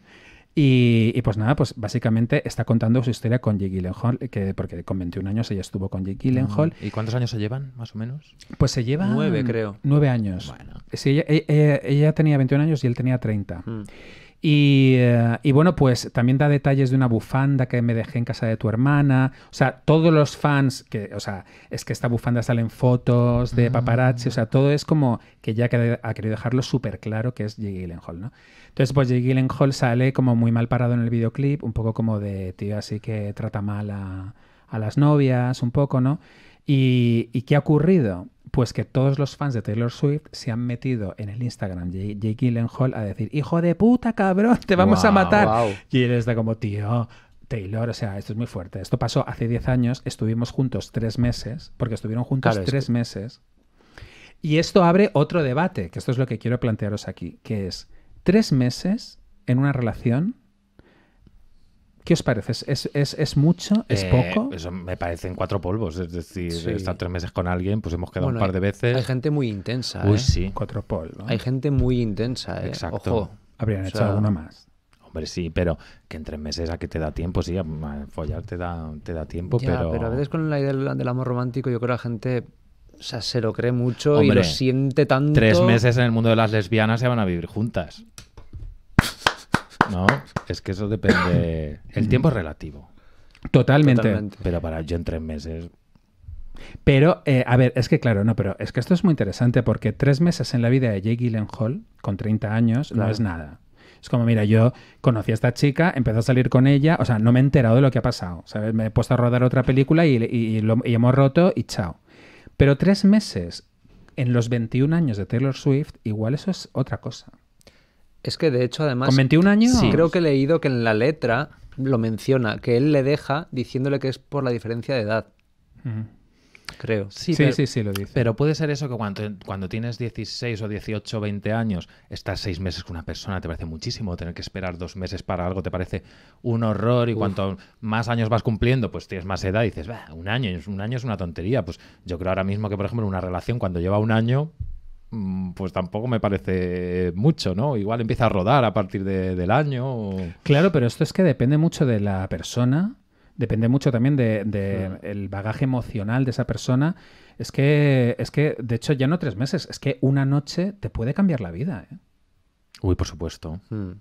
Y, y, pues nada, pues básicamente está contando su historia con Jake Gyllenhaal, que, porque con 21 años ella estuvo con Jake Gyllenhaal. Mm, ¿Y cuántos años se llevan, más o menos? Pues se llevan... Nueve, creo. Nueve años. Bueno. Sí, ella, eh, eh, tenía 21 años y él tenía 30. Eh, y, bueno, pues también da detalles de una bufanda que me dejé en casa de tu hermana. O sea, todos los fans, que, o sea, es que esta bufanda salen fotos de ah. paparazzi. O sea, todo es como que ya ha querido dejarlo súper claro que es Jay Gyllenhaal, ¿no? Entonces, pues Jay Gyllenhaal sale como muy mal parado en el videoclip, un poco como de tío así que trata mal a, las novias, un poco, ¿no? ¿Y, ¿Y qué ha ocurrido? Pues que todos los fans de Taylor Swift se han metido en el Instagram de Jake Gyllenhaal a decir, hijo de puta, cabrón, te vamos a matar. Y él está como, tío, Taylor, o sea, esto es muy fuerte. Esto pasó hace 10 años, estuvimos juntos tres meses, porque estuvieron juntos tres meses. Y esto abre otro debate, que esto es lo que quiero plantearos aquí, que es tres meses en una relación ¿Qué os parece? ¿Es, mucho? ¿Es eh, poco? Eso me parecen cuatro polvos. Es decir, están estar tres meses con alguien, pues hemos quedado un par de veces. Hay gente muy intensa. Uy, ¿eh? sí. Cuatro polvos. Hay gente muy intensa. ¿eh? Exacto. Habrían hecho alguna más. Hombre, sí, pero que en tres meses a que te da tiempo, sí, a follar te da, te da tiempo, pero... pero a veces con la idea del, amor romántico yo creo que la gente sea, se lo cree mucho y lo siente tanto. Tres meses en el mundo de las lesbianas se van a vivir juntas. No, es que eso depende. El tiempo es relativo. Totalmente. Pero para yo en tres meses. Pero, eh, a ver, es que claro, no, pero es que esto es muy interesante porque tres meses en la vida de Jake Gyllenhaal, con 30 años, no es nada. Es como, mira, yo conocí a esta chica, empecé a salir con ella, o sea, no me he enterado de lo que ha pasado, ¿sabes? Me he puesto a rodar otra película y, lo, y hemos roto y chao. Pero tres meses en los 21 años de Taylor Swift, igual eso es otra cosa. Es que de hecho, además. ¿Con 21 años? Sí, creo que he leído que en la letra lo menciona, que él le deja diciéndole que es por la diferencia de edad. Creo. Sí, sí, sí, lo dice. Pero puede ser eso que cuando, tienes 16 o 18 o 20 años, estás seis meses con una persona te parece muchísimo, tener que esperar dos meses para algo te parece un horror y cuanto más años vas cumpliendo, pues tienes más edad y dices, un año, un año es una tontería. Pues yo creo ahora mismo que, por ejemplo, una relación cuando lleva un año, Mm, pues tampoco me parece mucho, ¿no? Igual empieza a rodar a partir del año. Claro, pero esto es que depende mucho de la persona, depende mucho también del de, el bagaje emocional de esa persona. Es que, es que, de hecho, ya no tres meses, es que una noche te puede cambiar la vida. ¿eh? Uy, por supuesto. Hmm.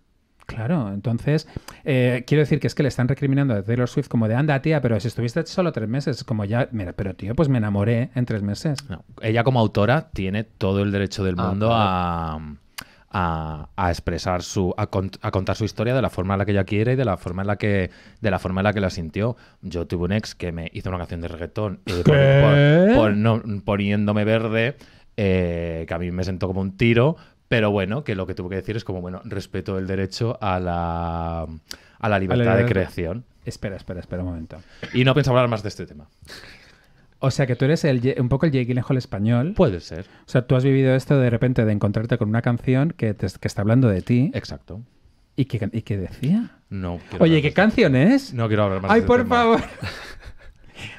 Claro, entonces eh, quiero decir que es que le están recriminando a Taylor Swift como de anda, tía, pero si estuviste solo tres meses, como ya, pero tío, pues me enamoré en tres meses. Ella como autora tiene todo el derecho del ah, mundo a, expresar su, a, contar su historia de la forma en la que ella quiere y de la forma en la que, de la forma en la que la sintió. Yo tuve un ex que me hizo una canción de reggaetón poniéndome verde. Eh, que a mí me sentó como un tiro, pero bueno, que lo que tuvo que decir es como, bueno, respeto el derecho a la, a la libertad de creación. Espera, espera, espera un momento. Y no pienso hablar más de este tema. O sea que tú eres el, un poco el Jake Gyllenhaal español. Puede ser. O sea, tú has vivido esto de repente de encontrarte con una canción que, te, está hablando de ti. Exacto. ¿Y qué, y decía? No. Oye, ¿qué este canción es? No quiero hablar más Ay, este por favor.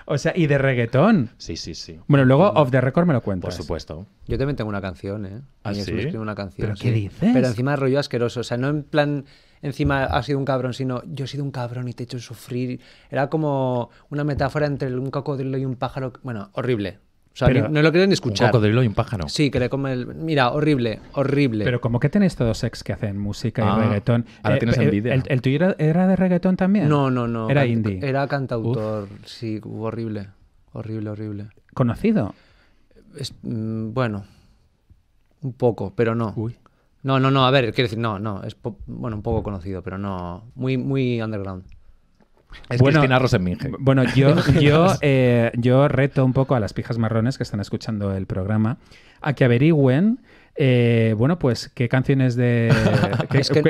O sea, y de reggaetón. Sí, sí, sí. Bueno, luego off the record me lo cuentas. Por supuesto. Yo también tengo una canción, ¿eh? ¿Ah, una canción. ¿Pero qué dices? Pero encima rollo asqueroso. O sea, no en plan encima ha sido un cabrón, sino yo he sido un cabrón y te he hecho sufrir. Era como una metáfora entre un cocodrilo y un pájaro. Bueno, horrible. O sea, no lo quieren escuchar. Un cocodrilo y un pájaro. Sí, que le come el... Mira, horrible, horrible. Pero como que tenéis todos ex que hacen música y ah, reggaetón. ahora eh, tienes eh, ¿El, tuyo era, de reggaetón también? no, no, no. Era indie. Era cantautor, sí, horrible, horrible, horrible. ¿Conocido? Mm, bueno, un poco, pero no. Uy. No, no, no, a ver, quiero decir, no, no, es bueno, un poco conocido, pero no, muy, muy underground bueno, Bueno, yo, yo, eh, yo reto un poco a las pijas marrones que están escuchando el programa a que averigüen eh, bueno, pues, ¿qué canciones de.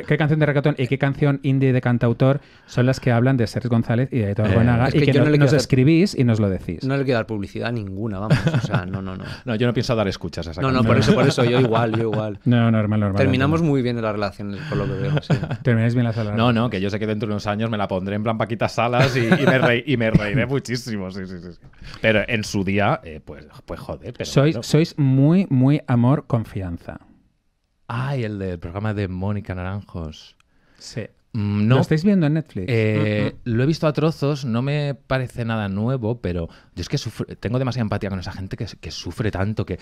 Qué, canción de reggaetón y qué canción indie de cantautor son las que hablan de Sergio González y de Editor eh, y que nos escribís y nos lo decís. No le quiero dar publicidad ninguna, vamos. O sea, no, no, no. No, yo no pienso dar escuchas a esa No, canción. no, por eso, por eso, yo igual, yo igual. No, normal, normal. Terminamos muy bien las relaciones, por lo que veo. Termináis bien las relaciones. No, no, que yo sé que dentro de unos años me la pondré en plan Paquitas Salas y, me, y me, reiré muchísimo. Sí, sí, sí. Pero en su día, eh, pues, pues joder. sois, sois muy, muy amor confiante. Ay, el del programa de Mónica Naranjos. Sí. Mm, ¿Lo estáis viendo en Netflix? Eh, mm, mm. Lo he visto a trozos, no me parece nada nuevo, pero yo es que tengo demasiada empatía con esa gente que, sufre tanto, que,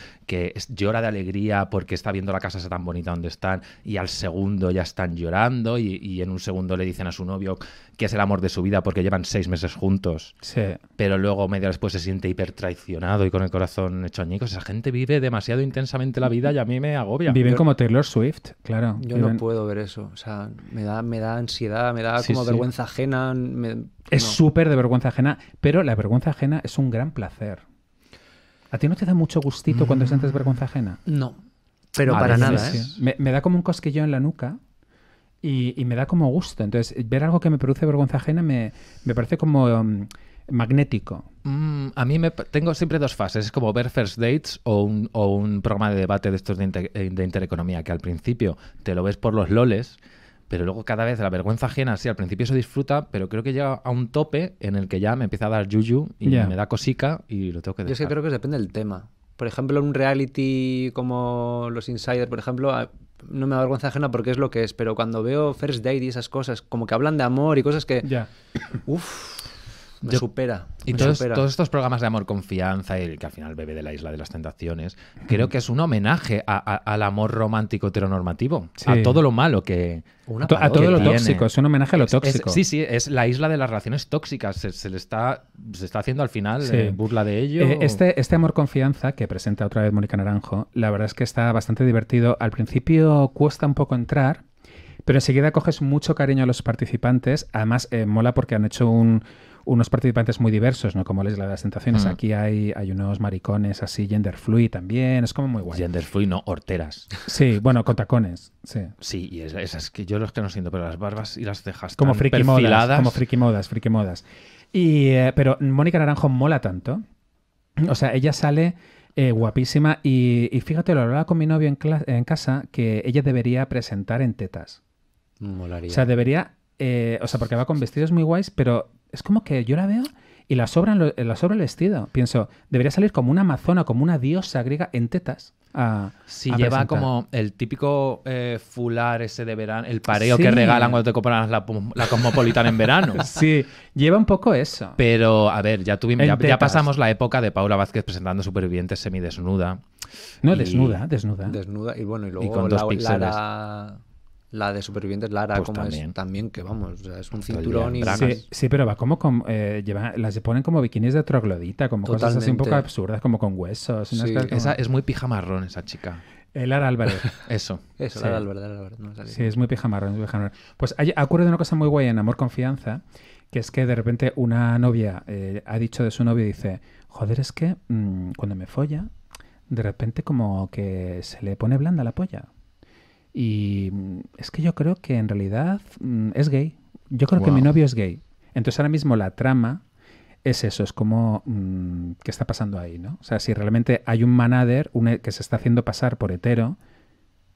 llora de alegría porque está viendo la casa tan bonita donde están y al segundo ya están llorando y en un segundo le dicen a su novio que es el amor de su vida porque llevan seis meses juntos, sí. pero luego media después se siente hiper traicionado y con el corazón hecho añicos. Esa gente vive demasiado intensamente la vida y a mí me agobia. Viven como Taylor Swift, claro. Yo no puedo ver eso. O sea, me da, me da ansiedad, me da como vergüenza ajena. Es súper de vergüenza ajena, pero la vergüenza ajena es un gran placer. ¿A ti no te da mucho gustito cuando mm. sientes vergüenza ajena? No, pero para nada. ¿eh? Me, me da como un cosquillo en la nuca y, me da como gusto. Entonces, ver algo que me produce vergüenza ajena me, me parece como em, magnético. Mm, a mí me tengo siempre dos fases. Es como ver First Dates o un, o programa de debate de estos eh, de, intereconomía, que al principio te lo ves por los loles, pero luego cada vez la vergüenza ajena, sí, al principio se disfruta, pero creo que llega a un tope en el que ya me empieza a dar yuyu y me da cosica y lo tengo que dejar. Yo es que creo que depende del tema. Por ejemplo, en un reality como los Insiders, por ejemplo, no me da vergüenza ajena porque es lo que es, pero cuando veo First Date y esas cosas, como que hablan de amor y cosas que. Ya. supera. Y todos, estos programas de amor, confianza, y que al final bebe de la isla de las tentaciones, creo que es un homenaje al amor romántico heteronormativo, a todo lo malo que. a todo lo tóxico, es un homenaje a lo tóxico. sí, sí, es la isla de las relaciones tóxicas. Se, le está, se está haciendo al final eh, burla de ello. Eh, este, este amor confianza que presenta otra vez Mónica Naranjo, la verdad es que está bastante divertido. Al principio cuesta un poco entrar, pero enseguida coges mucho cariño a los participantes. Además, eh, mola porque han hecho un, unos participantes muy diversos, ¿no? Como les la de las tentaciones. Aquí hay, hay unos maricones así, gender fluid también, es como muy guay. Gender fluid, no, horteras. Sí, bueno, con tacones, sí. y esas que yo los que no siento, pero las barbas y las cejas como tan como friki modas, friki modas. Eh, pero Mónica Naranjo mola tanto. O sea, ella sale... Eh, guapísima. Y, fíjate, lo hablaba con mi novio en, casa, que ella debería presentar en tetas. Molaría. O sea, debería. Eh, o sea, porque va con vestidos muy guays, pero es como que yo la veo y la sobra, la sobra el vestido. Pienso, debería salir como una amazona, como una diosa griega en tetas. A, sí, lleva como el típico eh, fular ese de verano, el pareo que regalan cuando te compran la, la Cosmopolitan en verano. Sí, lleva un poco eso. Pero, a ver, ya tuvimos, ya, pasamos la época de Paula Vázquez presentando Supervivientes semidesnuda. No, desnuda, desnuda. Desnuda, y bueno, y luego y con dos píxeles. La de Supervivientes, Lara, pues como también. es también, que vamos, es un cinturón y... Sí, pero va como, con, eh, lleva, las ponen como bikinis de troglodita, como cosas así un poco absurdas, como con huesos. Esa es muy pijamarrón esa chica. el Lara Álvarez. Eso. Eso, Lara Álvarez. Lara sí, es muy pijamarrón, es muy pijamarrón. Pues hay, ocurrido una cosa muy guay en Amor Confianza, que es que de repente una novia eh, ha dicho de su novio, dice, joder, es que mm, cuando me folla, de repente como que se le pone blanda la polla. Y mm, es que yo creo que en realidad mm, es gay. Yo creo que mi novio es gay. Entonces ahora mismo la trama es eso, es como mm, qué está pasando ahí, ¿no? O sea, si realmente hay un manader e, que se está haciendo pasar por hetero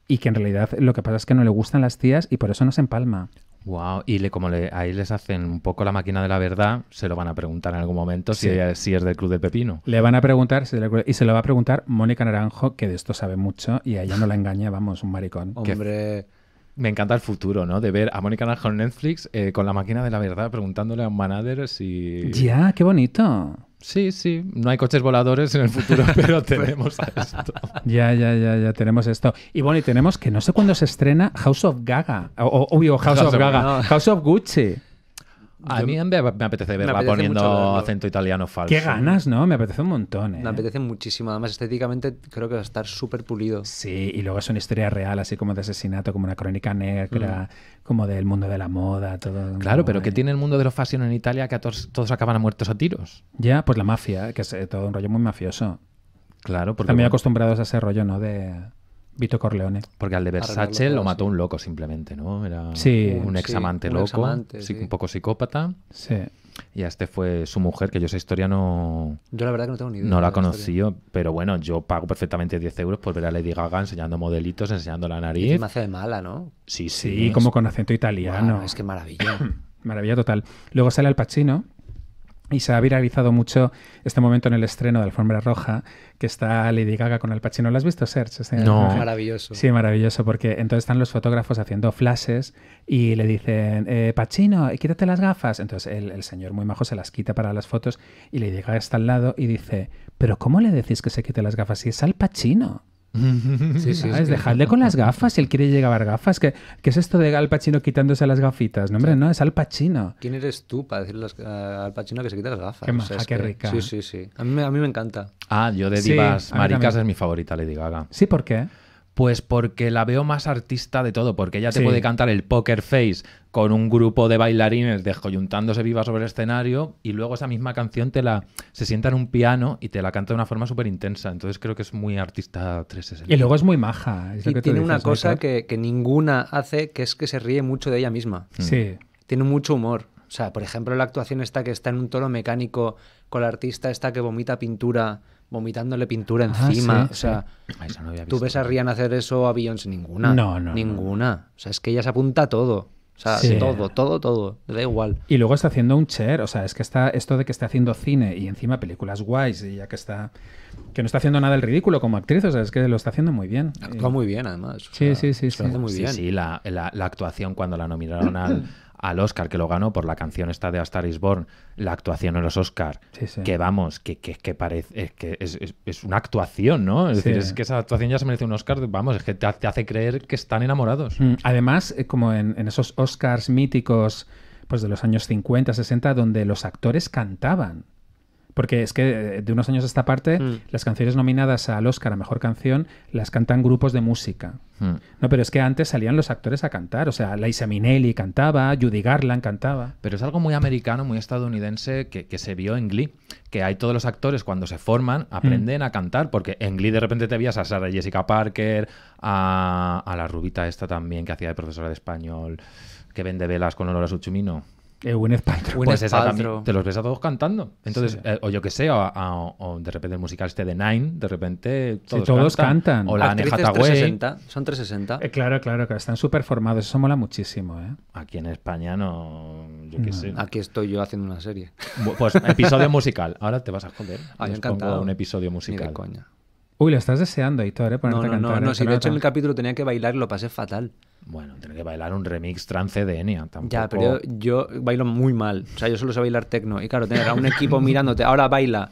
y que en realidad lo que pasa es que no le gustan las tías y por eso no se empalma. Wow, y le, como le, ahí les hacen un poco la máquina de la verdad, se lo van a preguntar en algún momento si, si, es del Club de Pepino. Le van a preguntar si y se lo va a preguntar Mónica Naranjo, que de esto sabe mucho y a ella no la engaña, vamos, un maricón. Hombre. Me encanta el futuro, ¿no? De ver a Mónica Naranjo en Netflix eh, con la máquina de la verdad preguntándole a un manager si. Ya, qué bonito. Sí, sí, no hay coches voladores en el futuro, pero tenemos esto. Ya, ya, ya, ya tenemos esto. Y bueno, y tenemos que no sé cuándo se estrena House of Gaga, o, House, of, Gaga. House of Gucci. A mí me, apetece verla poniendo acento italiano falso. Qué ganas, ¿no? Me apetece un montón. ¿eh? Me apetece muchísimo. Además, estéticamente creo que va a estar súper pulido. Sí, y luego es una historia real, así como de asesinato, como una crónica negra, mm. como del mundo de la moda, todo. Claro, pero que ¿qué tiene el mundo de los fashion en Italia que todos, acaban muertos a tiros? Ya, pues la mafia, que es eh, todo un rollo muy mafioso. Claro, porque. También acostumbrados a ese rollo, ¿no? De Vito Corleone. Porque al de Versace lo mató un loco simplemente, ¿no? Era un examante amante loco, un, poco psicópata. Sí. Y a este fue su mujer, que yo esa historia no... Yo la verdad que no tengo ni idea. No la conocí, pero bueno, yo pago perfectamente 10 euros por ver a Lady Gaga enseñando modelitos, enseñando la nariz. me hace de mala, ¿no? Sí, sí. como con acento italiano. es que maravilla. maravilla total. Luego sale Al Pacino, y se ha viralizado mucho este momento en el estreno de Alfombra Roja, que está Lady Gaga con el Pacino. ¿Lo has visto, Serge? Este maravilloso. Sí, maravilloso, porque entonces están los fotógrafos haciendo flashes y le dicen, pachino, eh, Pacino, quítate las gafas. Entonces el, señor muy majo se las quita para las fotos y Lady Gaga está al lado y dice, ¿pero cómo le decís que se quite las gafas si es Al pachino? Sí, sí, es, con las gafas si él quiere llegar gafas. ¿Qué, ¿Qué, es esto de Al Pacino quitándose las gafitas? No, hombre, no, es Al Pacino. ¿Quién eres tú para decirle a Al Pacino que se quite las gafas? Qué maja, qué rica. Sí, sí, sí. A mí, a mí, me encanta. Ah, yo de divas maricas es mi favorita, Lady Gaga. Sí, ¿por qué? Pues porque la veo más artista de todo, porque ella te puede cantar el poker face con un grupo de bailarines descoyuntándose viva sobre el escenario y luego esa misma canción te la se sienta en un piano y te la canta de una forma súper intensa. Entonces creo que es muy artista 360. Y luego es muy maja. y tiene una cosa que, ninguna hace, que es que se ríe mucho de ella misma. Mm. Sí. Tiene mucho humor. O sea, por ejemplo, la actuación esta que está en un toro mecánico con la artista esta que vomita pintura vomitándole pintura ah, encima. o sea, ah, tú ves a Rian hacer eso a Beyoncé ninguna. No, no. Ninguna. O sea, es que ella se apunta a todo. O sea, todo, todo, todo. Da igual. Y luego está haciendo un chair. O sea, es que está esto de que está haciendo cine y encima películas guays y ya que está. que no está haciendo nada el ridículo como actriz. O sea, es que lo está haciendo muy bien. Actúa muy bien, además. sí, sí, sí. Lo muy bien. Sí, la, la actuación cuando la nominaron al. al Oscar que lo ganó por la canción esta de A Star is Born, la actuación en los Oscar, que vamos, que, parece, es que es, una actuación, ¿no? Es decir, es que esa actuación ya se merece un Oscar, vamos, es que te, hace creer que están enamorados. Mm, además, eh, como en, esos Oscars míticos, pues de los años 50, 60, donde los actores cantaban. Porque es que eh, de unos años a esta parte, mm. las canciones nominadas al Oscar a Mejor Canción las cantan grupos de música. Hmm. No, pero es que antes salían los actores a cantar. O sea, Laisa Minelli cantaba, Judy Garland cantaba. Pero es algo muy americano, muy estadounidense que, se vio en Glee. Que hay todos los actores cuando se forman hmm. aprenden a cantar. Porque en Glee de repente te vías a Sarah Jessica Parker, a, a la rubita esta también que hacía de profesora de español, que vende velas con olor a su chumino. Eh, Paltrow. Pues te los ves a todos cantando. Entonces, eh, o yo que sé, o, de repente el musical este de Nine, de repente todos, cantan. O la Anne Hathaway. Son 360. Eh, claro, claro, que están súper formados. Eso mola muchísimo, Aquí en España no... Aquí estoy yo haciendo una serie. Pues episodio musical. Ahora te vas a esconder un episodio musical. coña. Uy, lo estás deseando, Héctor, eh, Ponerte no, a No, no, eh, si de hecho en el capítulo tenía que bailar y lo pasé fatal. Bueno, tenía que bailar un remix trance de Enya. ¿eh? Tampoco... Ya, pero yo, bailo muy mal. O sea, yo solo sé bailar tecno. Y claro, tener a un equipo mirándote, ahora baila.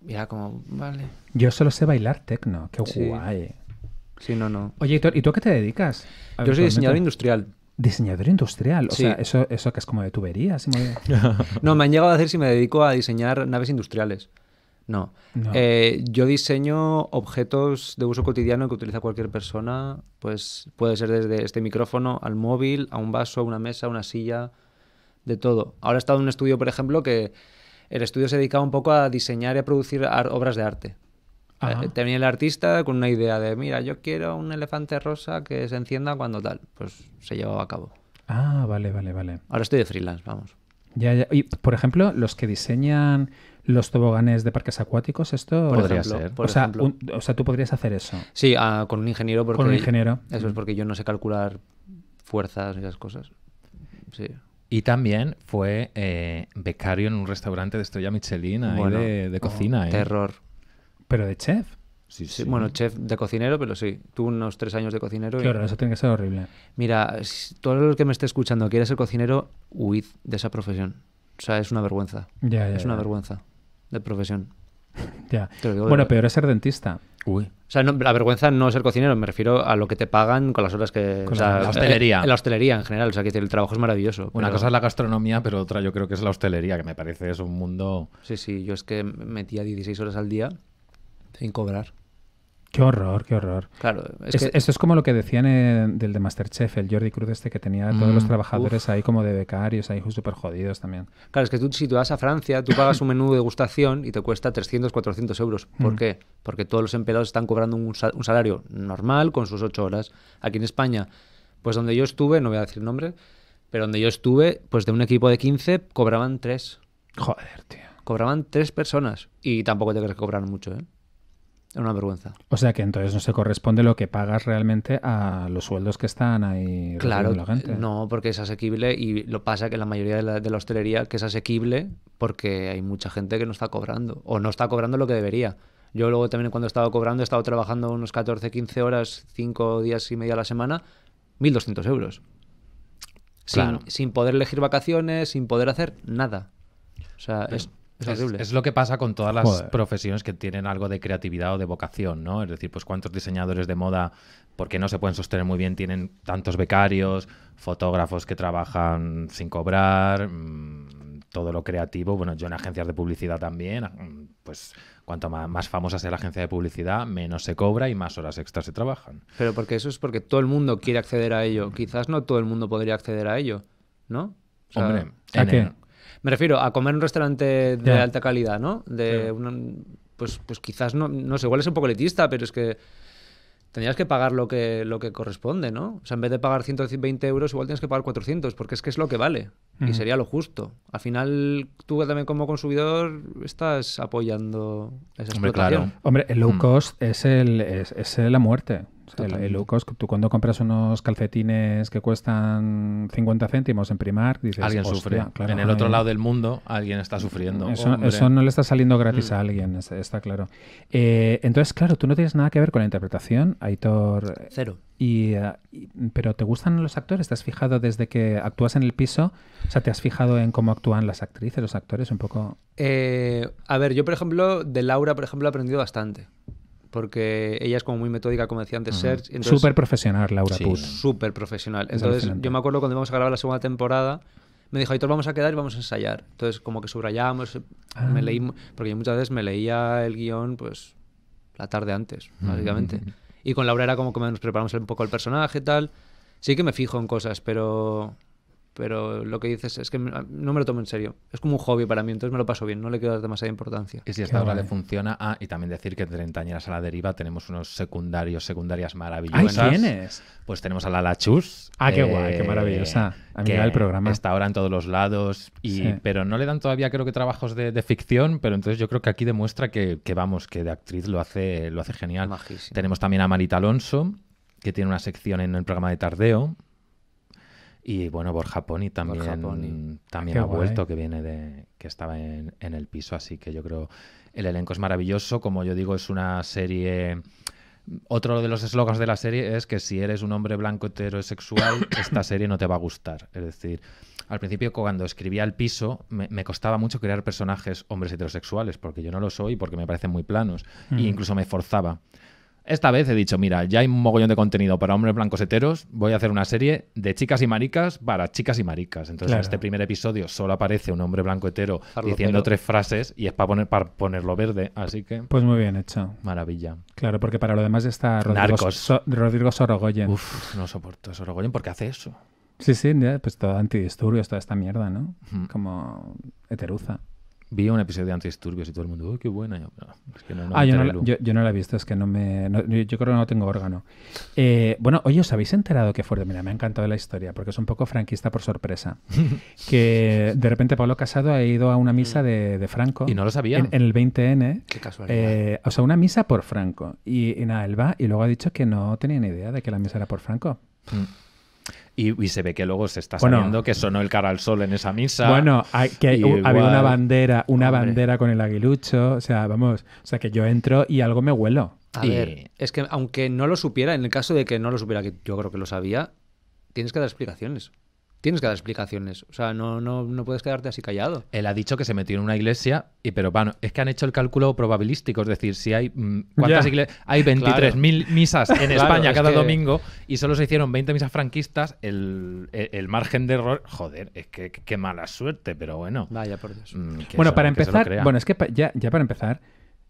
Mira, como, vale. Yo solo sé bailar tecno. Qué guay. Sí, no, no. Oye, Héctor, ¿y tú a qué te dedicas? Yo soy diseñador industrial. Diseñador industrial, o sea, eso, eso que es como de tuberías. no, me han llegado a decir si me dedico a diseñar naves industriales. No. Eh, yo diseño objetos de uso cotidiano que utiliza cualquier persona. Pues puede ser desde este micrófono al móvil, a un vaso, a una mesa, a una silla, de todo. Ahora he estado en un estudio, por ejemplo, que el estudio se dedicaba un poco a diseñar y a producir obras de arte. Eh, tenía el artista con una idea de, mira, yo quiero un elefante rosa que se encienda cuando tal. Pues se llevaba a cabo. Ah, vale, vale, vale. Ahora estoy de freelance, vamos. Ya, ya. Y, por ejemplo, los que diseñan los toboganes de parques acuáticos, esto podría ser. o, sea, tú podrías hacer eso. Sí, ah, con un ingeniero. Porque con un ingeniero. Eso es mm. porque yo no sé calcular fuerzas y esas cosas. Sí. Y también fue eh, becario en un restaurante de estrella Michelin de, oh, cocina. ¿eh? Terror. ¿Pero de chef? Sí, sí, Bueno, chef de cocinero, pero sí. Tú unos tres años de cocinero. Claro, eso tiene que ser horrible. Mira, todo el que me esté escuchando quiere ser cocinero, huid de esa profesión. O sea, es una vergüenza. Ya, es una vergüenza de profesión. Ya. bueno, peor es ser dentista. Uy. O sea, la vergüenza no es ser cocinero, me refiero a lo que te pagan con las horas que. la eh, hostelería. La hostelería en general, o sea, que el trabajo es maravilloso. Una cosa es la gastronomía, pero otra yo creo que es la hostelería, que me parece es un mundo. Sí, sí, yo es que metía 16 horas al día sin cobrar. Qué horror, qué horror. Claro, es que... Esto es como lo que decían eh, del de Masterchef, el Jordi Cruz este que tenía a todos los mm, trabajadores ahí como de becarios, ahí súper jodidos también. Claro, es que tú si tú vas a Francia, tú pagas un menú de degustación y te cuesta 300, 400 euros. ¿Por mm. qué? Porque todos los empleados están cobrando un, salario normal con sus ocho horas. Aquí en España, pues donde yo estuve, no voy a decir nombre, pero donde yo estuve, pues de un equipo de 15 cobraban tres. Joder, tío. Cobraban tres personas y tampoco te crees que cobraron mucho, ¿eh? es una vergüenza. O sea que entonces no se corresponde lo que pagas realmente a los sueldos que están ahí. Claro, la gente. no, porque es asequible y lo pasa que la mayoría de la, de la, hostelería que es asequible porque hay mucha gente que no está cobrando o no está cobrando lo que debería. Yo luego también cuando he estado cobrando he estado trabajando unos 14, 15 horas, 5 días y media a la semana, 1.200 euros. Sin, poder elegir vacaciones, sin poder hacer nada. O sea, es es, lo que pasa con todas las profesiones que tienen algo de creatividad o de vocación, ¿no? Es decir, pues cuántos diseñadores de moda, porque no se pueden sostener muy bien, tienen tantos becarios, fotógrafos que trabajan sin cobrar, mm, todo lo creativo. Bueno, yo en agencias de publicidad también, mm, pues cuanto más, famosa sea la agencia de publicidad, menos se cobra y más horas extras se trabajan. Pero porque eso es porque todo el mundo quiere acceder a ello. Quizás no todo el mundo podría acceder a ello, ¿no? Hombre, ¿a qué? Me refiero a comer en un restaurante de alta calidad, ¿no? De pues, pues quizás, no, no sé, igual es un poco elitista, pero es que tendrías que pagar lo que, lo que corresponde, ¿no? O sea, en vez de pagar 120 euros, igual tienes que pagar 400, porque es que es lo que vale. Y sería lo justo. Al final, tú también como consumidor estás apoyando esa explotación. Hombre, el low mm. cost es, el, es, la muerte. El, low cost, tú cuando compras unos calcetines que cuestan 50 céntimos en Primark, dices... Alguien sufre. en el otro lado del mundo alguien está sufriendo. Eso, no le está saliendo gratis mm. a alguien, está, claro. Eh, entonces, claro, tú no tienes nada que ver con la interpretación, Aitor... Cero. Eh, y, pero ¿te gustan los actores? ¿Te has fijado desde que actúas en el piso? O sea, ¿te has fijado en cómo actúan las actrices, los actores un poco? Eh, a ver, yo por ejemplo, de Laura, por ejemplo, he aprendido bastante. Porque ella es como muy metódica, como decía antes súper profesional, Laura sí, Súper profesional. Entonces, yo me acuerdo cuando íbamos a grabar la segunda temporada, me dijo, Aitor, vamos a quedar y vamos a ensayar. Entonces, como que subrayábamos ah. me leí, porque yo muchas veces me leía el guión, pues, la tarde antes, básicamente. Y con Laura era como que nos preparamos un poco el personaje y tal. Sí que me fijo en cosas, pero pero lo que dices es que no me lo tomo en serio. Es como un hobby para mí, entonces me lo paso bien, no le quiero dar demasiada importancia. Y si esta hora le funciona, ah, y también decir que en Treintañeras a la Deriva tenemos unos secundarios, secundarias maravillosas. Pues tenemos a la Chus. Ah, qué guay, qué eh, maravillosa. mira el programa. Está ahora en todos los lados, y, pero no le dan todavía creo que trabajos de, ficción, pero entonces yo creo que aquí demuestra que, vamos, que de actriz lo hace, lo hace genial. Tenemos también a Marita Alonso, que tiene una sección en el programa de Tardeo, y bueno, Borja Pony también, también ha vuelto, que viene de. que estaba en, el piso. Así que yo creo el elenco es maravilloso. Como yo digo, es una serie. Otro de los eslogans de la serie es que si eres un hombre blanco heterosexual, esta serie no te va a gustar. Es decir, al principio cuando escribía el piso me, costaba mucho crear personajes hombres heterosexuales, porque yo no lo soy, porque me parecen muy planos, mm. e incluso me forzaba. Esta vez he dicho, mira, ya hay un mogollón de contenido para hombres blancos heteros, voy a hacer una serie de chicas y maricas para chicas y maricas. Entonces, en este primer episodio solo aparece un hombre blanco hetero diciendo tres frases y es para, poner, para ponerlo verde, así que... Pues muy bien hecho. Maravilla. Claro, porque para lo demás está Rodrigo, Rodrigo Sorogoyen. Uf, no soporto Sorogoyen porque hace eso. Sí, sí, pues todo antidisturbios, toda esta mierda, ¿no? Como heteruza. Vi un episodio de Antidisturbios y todo el mundo, ¡uy, oh, qué buena! Yo, no, es que no, ah, yo, la, yo, no, la, he visto, es que no me. yo creo que no tengo órgano. Eh, bueno, oye, ¿os habéis enterado que fuerte? Mira, me ha encantado la historia, porque es un poco franquista por sorpresa. que de repente Pablo Casado ha ido a una misa de, Franco. Y no lo sabía. En, el 20N. Qué casualidad. Eh, o sea, una misa por Franco. Y, nada, él va y luego ha dicho que no tenía ni idea de que la misa era por Franco. Mm. Y, se ve que luego se está sabiendo que sonó el cara al sol en esa misa. Bueno, hay, que había una bandera, una bandera con el aguilucho. O sea, vamos, o sea que yo entro y algo me huelo. A ver, es que aunque no lo supiera, en el caso de que no lo supiera, que yo creo que lo sabía, tienes que dar explicaciones. Tienes que dar explicaciones. O sea, no, no, no puedes quedarte así callado. Él ha dicho que se metió en una iglesia, y pero bueno, es que han hecho el cálculo probabilístico. Es decir, si hay mm, ¿cuántas Hay 23.000 misas en España cada domingo y solo se hicieron 20 misas franquistas, el, margen de error. Joder, es que qué mala suerte, pero bueno. Vaya por Dios. Mm, bueno, para empezar, bueno, es que ya, ya para empezar,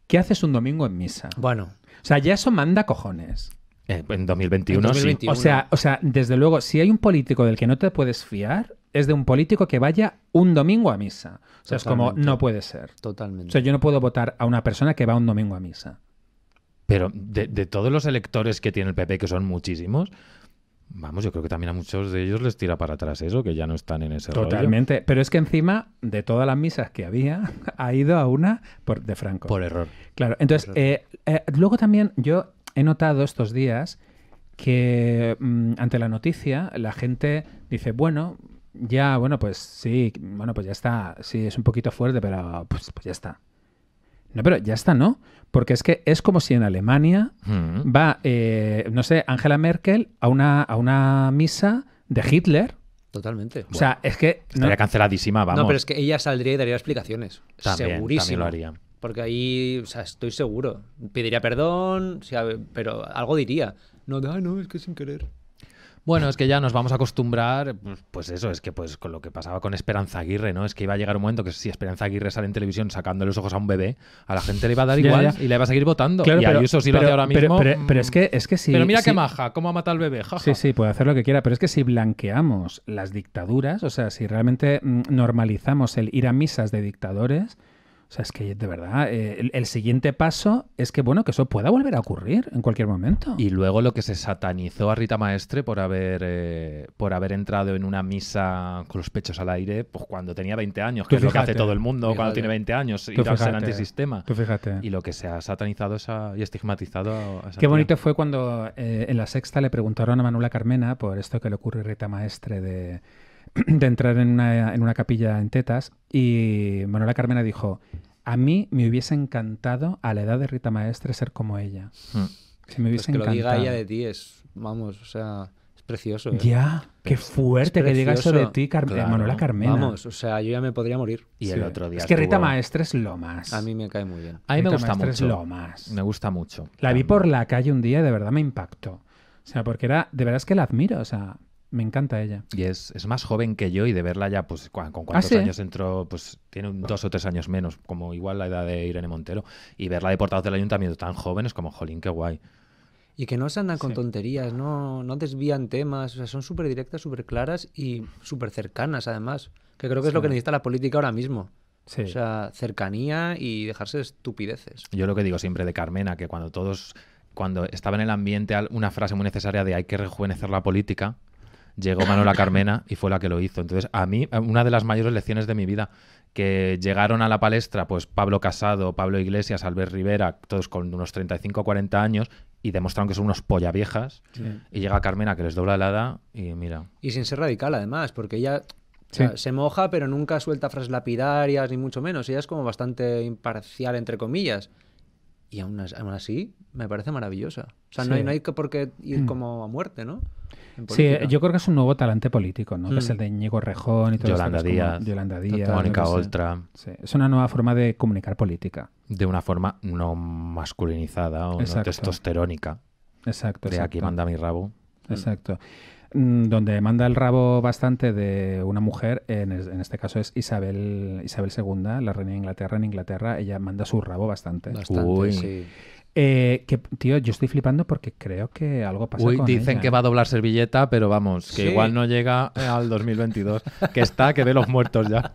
¿qué haces un domingo en misa? Bueno. O sea, ya eso manda cojones. Eh, en 2021, O, sea, o sea, desde luego, si hay un político del que no te puedes fiar, es de un político que vaya un domingo a misa. O sea, es como, no puede ser. Totalmente. O sea, yo no puedo votar a una persona que va un domingo a misa. Pero de, todos los electores que tiene el PP, que son muchísimos, Vamos, yo creo que también a muchos de ellos les tira para atrás eso, que ya no están en ese Totalmente. Pero es que encima, de todas las misas que había, ha ido a una por, de Franco. Por error. Claro. Entonces, eh, eh, luego también yo he notado estos días que mm, ante la noticia la gente dice, bueno, ya, bueno, pues sí, bueno, pues ya está, sí, es un poquito fuerte, pero pues, pues ya está. No, pero ya está, ¿no? Porque es que es como si en Alemania mm. va, eh, no sé, Angela Merkel a una, a una misa de Hitler. Totalmente. O sea, es que... Estaría canceladísima, vamos. No, pero es que ella saldría y daría explicaciones. También, También lo haría. Porque ahí, o sea, estoy seguro. Pediría perdón, pero algo diría. No, da, no, es que sin querer. Bueno, es que ya nos vamos a acostumbrar, pues, pues eso, es que pues con lo que pasaba con Esperanza Aguirre, ¿no? Es que iba a llegar un momento que si Esperanza Aguirre sale en televisión sacando los ojos a un bebé, a la gente le iba a dar igual y le iba a seguir votando. Claro, y pero, sí lo hace ahora mismo. Pero, es que mm. es que sí. Pero mira qué maja, cómo ha matado al bebé, jaja. Sí, sí, puede hacer lo que quiera, pero es que si blanqueamos las dictaduras, o sea, si realmente mm, normalizamos el ir a misas de dictadores, o sea, es que de verdad, eh, el, siguiente paso es que, bueno, que eso pueda volver a ocurrir en cualquier momento. Y luego lo que se satanizó a Rita Maestre por haber, eh, por haber entrado en una misa con los pechos al aire pues cuando tenía 20 años, que es lo que hace todo el mundo cuando tiene 20 años, y el antisistema. Tú fíjate. Y lo que se ha satanizado y estigmatizado a esa Qué bonito fue cuando eh, en la sexta le preguntaron a Manuela Carmena por esto que le ocurre a Rita Maestre de de entrar en una, capilla en tetas y Manuela Carmena dijo, a mí me hubiese encantado a la edad de Rita Maestre ser como ella. Hmm. me pues que lo diga ella de ti es, vamos, o sea, es precioso. ¿eh? Ya, qué fuerte que diga eso de ti, Carmen Manuela Carmena. Vamos, o sea, yo ya me podría morir. Y el otro día. Es que Rita Maestre es lo más. A mí me cae muy bien. A mí me gusta mucho. lo más. Me gusta mucho. La vi por la calle un día y de verdad me impactó. O sea, porque era, de verdad es que la admiro, o sea, me encanta ella. Y es, más joven que yo y de verla ya, pues con cuántos ah, años entró, pues tiene dos o tres años menos, como igual la edad de Irene Montero. Y verla de portavoz del ayuntamiento tan joven es como, jolín, qué guay. Y que no se andan con tonterías, no, no desvían temas, o sea, son súper directas, súper claras y súper cercanas además, que creo que es lo que necesita la política ahora mismo. Sí. O sea, cercanía y dejarse de estupideces. Yo lo que digo siempre de Carmena, que cuando todos, cuando estaba en el ambiente una frase muy necesaria de hay que rejuvenecer la política, llegó Manuela Carmena y fue la que lo hizo. Entonces, a mí, una de las mayores lecciones de mi vida, que llegaron a la palestra, pues Pablo Casado, Pablo Iglesias, Albert Rivera, todos con unos 35 o 40 años, y demostraron que son unos polla viejas. Y llega Carmena, que les dobla la edad, y mira. Y sin ser radical, además, porque ella se moja, pero nunca suelta frases lapidarias, ni mucho menos. Ella es como bastante imparcial, entre comillas. Y aún, así, me parece maravillosa. O sea, no, hay, no por qué ir mm. como a muerte, ¿no? Sí, yo creo que es un nuevo talante político, ¿no? Que es mm. el de Íñigo Rejón y todo Yolanda Díaz. Yolanda Díaz. Mónica Oltra. Sí. Es una nueva forma de comunicar política. De una forma no masculinizada o no testosterónica. Exacto. De aquí manda mi rabo. Exacto. Mm, donde manda el rabo bastante de una mujer, en, este caso es Isabel, Isabel II, la reina de Inglaterra. En Inglaterra ella manda su rabo bastante. Eh, tío, yo estoy flipando porque creo que algo pasa Uy, dicen que va a doblar servilleta, pero vamos, que igual no llega eh, al 2022. que está, que ve los muertos ya.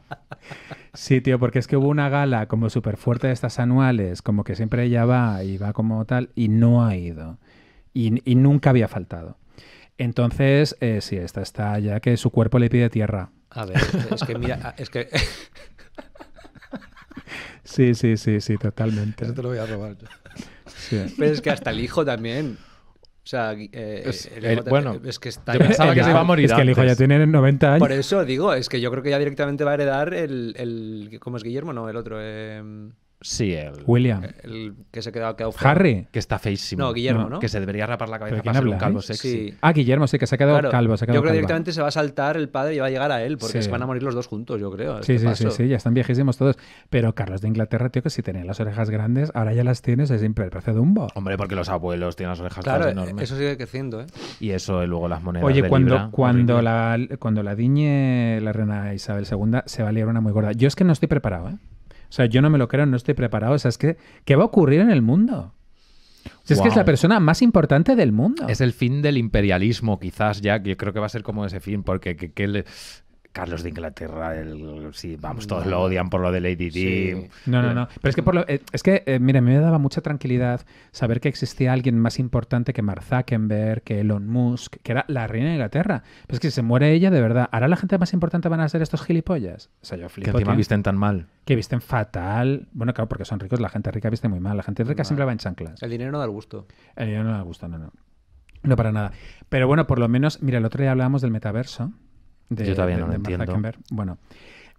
Sí, tío, porque es que hubo una gala como súper fuerte de estas anuales, como que siempre ella va y va como tal, y no ha ido. y nunca había faltado. Entonces, eh, sí, esta está ya que su cuerpo le pide tierra. A ver, es que mira, ah, es que... Sí, sí, sí, sí, totalmente. Eso te lo voy a robar yo. Pero es que hasta el hijo también. O sea, eh, el bueno, es que está. Yo pensaba que se iba a morir. Es que el hijo ya tiene 90 años. Por eso digo, es que yo creo que ya directamente va a heredar el. el ¿Cómo es Guillermo? No, el otro. Em, Sí, William. que se ha quedado, Harry. Que está feísimo. No, Guillermo, ¿no? Que se debería rapar la cabeza para ser un calvo eh? sexy. Ah, Guillermo, sí, que se ha quedado calvo. yo creo que directamente se va a saltar el padre y va a llegar a él, porque se van a morir los dos juntos, yo creo. Sí, este sí, sí, ya están viejísimos todos. Pero Carlos de Inglaterra, tío, que si tenía las orejas grandes, ahora ya las tienes, es parece Dumbo. Hombre, porque los abuelos tienen las orejas grandes enormes. Eso sigue creciendo, ¿eh? Y eso, eh, luego las monedas. Oye, cuando, cuando, la, cuando la diñe la reina Isabel II, se va a liar una muy gorda. Yo es que no estoy preparado, ¿eh? O sea, yo no me lo creo, no estoy preparado. O sea, es que, ¿qué va a ocurrir en el mundo? Es que es la persona más importante del mundo. Es el fin del imperialismo, quizás ya. Yo creo que va a ser como ese fin, porque que, que Carlos de Inglaterra, sí, vamos, todos mm. lo odian por lo de Lady No, no, eh, no. Pero es que, por lo, eh, es que eh, mira, a mí me daba mucha tranquilidad saber que existía alguien más importante que Mark Zuckerberg, que Elon Musk, que era la reina de Inglaterra. Pero es que si se muere ella, de verdad, ahora la gente más importante van a ser estos gilipollas. O sea, yo flipo. Que encima visten tan mal. Que visten fatal. Bueno, claro, porque son ricos, la gente rica viste muy mal. La gente rica siempre va en chanclas. El dinero no da el gusto. El dinero no da gusto, no, no. No para nada. Pero bueno, por lo menos, mira, el otro día hablábamos del metaverso yo todavía lo entiendo. Bueno,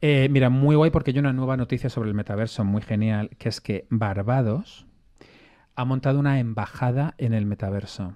eh, mira, muy guay porque hay una nueva noticia sobre el metaverso muy genial, que es que Barbados ha montado una embajada en el metaverso.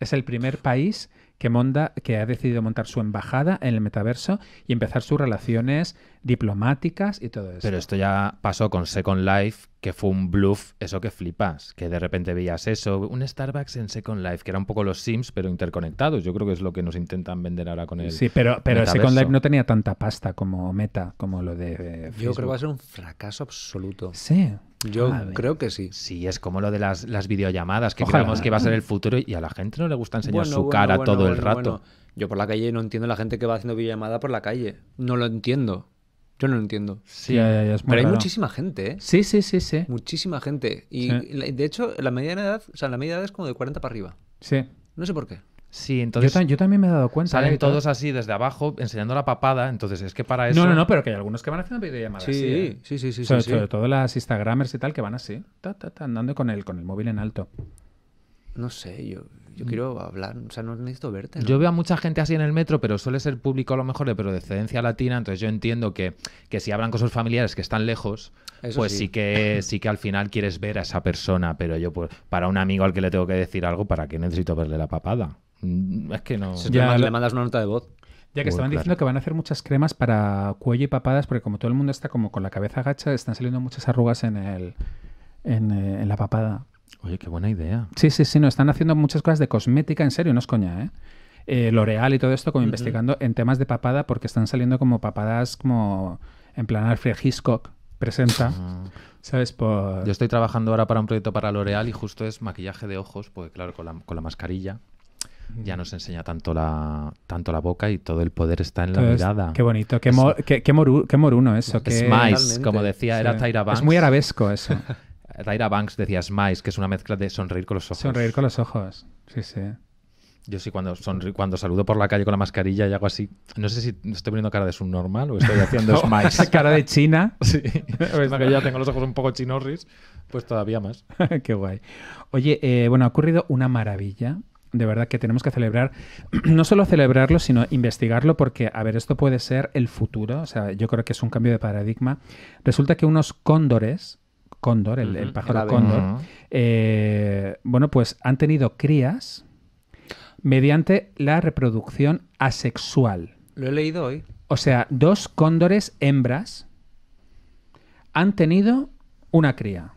Es el primer país que, monda, que ha decidido montar su embajada en el metaverso y empezar sus relaciones diplomáticas y todo eso. Pero esto ya pasó con Second Life, que fue un bluff, eso que flipas, que de repente veías eso, un Starbucks en Second Life, que era un poco los Sims, pero interconectados. Yo creo que es lo que nos intentan vender ahora con el. Sí, pero, pero Second Life no tenía tanta pasta como meta, como lo de. Eh, Yo creo que va a ser un fracaso absoluto. Sí. Yo creo que sí. Sí, es como lo de las, videollamadas, que Ojalá. que va a ser el futuro y a la gente no le gusta enseñar su cara todo el rato. Yo por la calle no entiendo la gente que va haciendo videollamada por la calle. No lo entiendo. Yo no lo entiendo. Sí, Pero hay muchísima gente, ¿eh? Sí, sí, sí, sí. Muchísima gente. Y de hecho, la mediana edad, o sea, la media edad es como de 40 para arriba. Sí. No sé por qué. Sí, entonces. Yo, también me he dado cuenta. Salen ¿eh? todos así desde abajo, enseñando la papada. Entonces, es que para eso. No, no, no, pero que hay algunos que van haciendo videollamadas. Sí, así, ¿eh? sí, sí, sí, sobre, sí, todo las Instagramers y tal, que van así, andando con el, con el móvil en alto. No sé, yo, yo quiero hablar, o sea, no necesito verte. Yo veo a mucha gente así en el metro, pero suele ser público a lo mejor de procedencia latina, entonces yo entiendo que, si hablan con sus familiares que están lejos, pues sí. que sí que al final quieres ver a esa persona, pero yo pues para un amigo al que le tengo que decir algo, ¿para qué necesito verle la papada? Mm, es que no. ya, le, mandas una nota de voz. Ya que estaban diciendo que van a hacer muchas cremas para cuello y papadas, porque como todo el mundo está como con la cabeza agacha, están saliendo muchas arrugas en, el, eh, en, la papada. Oye, qué buena idea. Sí, sí, sí, no, están haciendo muchas cosas de cosmética, en serio, no es coña, ¿eh? eh L'Oreal y todo esto, como investigando en temas de papada, porque están saliendo como papadas como en plan Alfred Hitchcock presenta, ah. ¿sabes? Yo estoy trabajando ahora para un proyecto para L'Oreal y justo es maquillaje de ojos, Porque claro, con la mascarilla ya nos enseña tanto la, tanto la boca y todo el poder está en la mirada. Qué bonito, qué, moruno eso. Smice, como decía, era Tyra Banks. Es muy arabesco eso. Tyra Banks decía Smice, que es una mezcla de sonreír con los ojos. Sonreír con los ojos, sí, sí. Yo sí, cuando, cuando saludo por la calle con la mascarilla y hago así. No sé si estoy poniendo cara de normal o estoy haciendo smiles. cara de china. Sí. que ya tengo los ojos un poco chinorris, pues todavía más. Qué guay. Oye, eh, bueno, ha ocurrido una maravilla de verdad que tenemos que celebrar, no solo celebrarlo, sino investigarlo, porque, a ver, esto puede ser el futuro, o sea, yo creo que es un cambio de paradigma. Resulta que unos cóndores, cóndor, el, pájaro cóndor, eh, bueno, pues han tenido crías mediante la reproducción asexual. Lo he leído hoy. O sea, dos cóndores hembras han tenido una cría.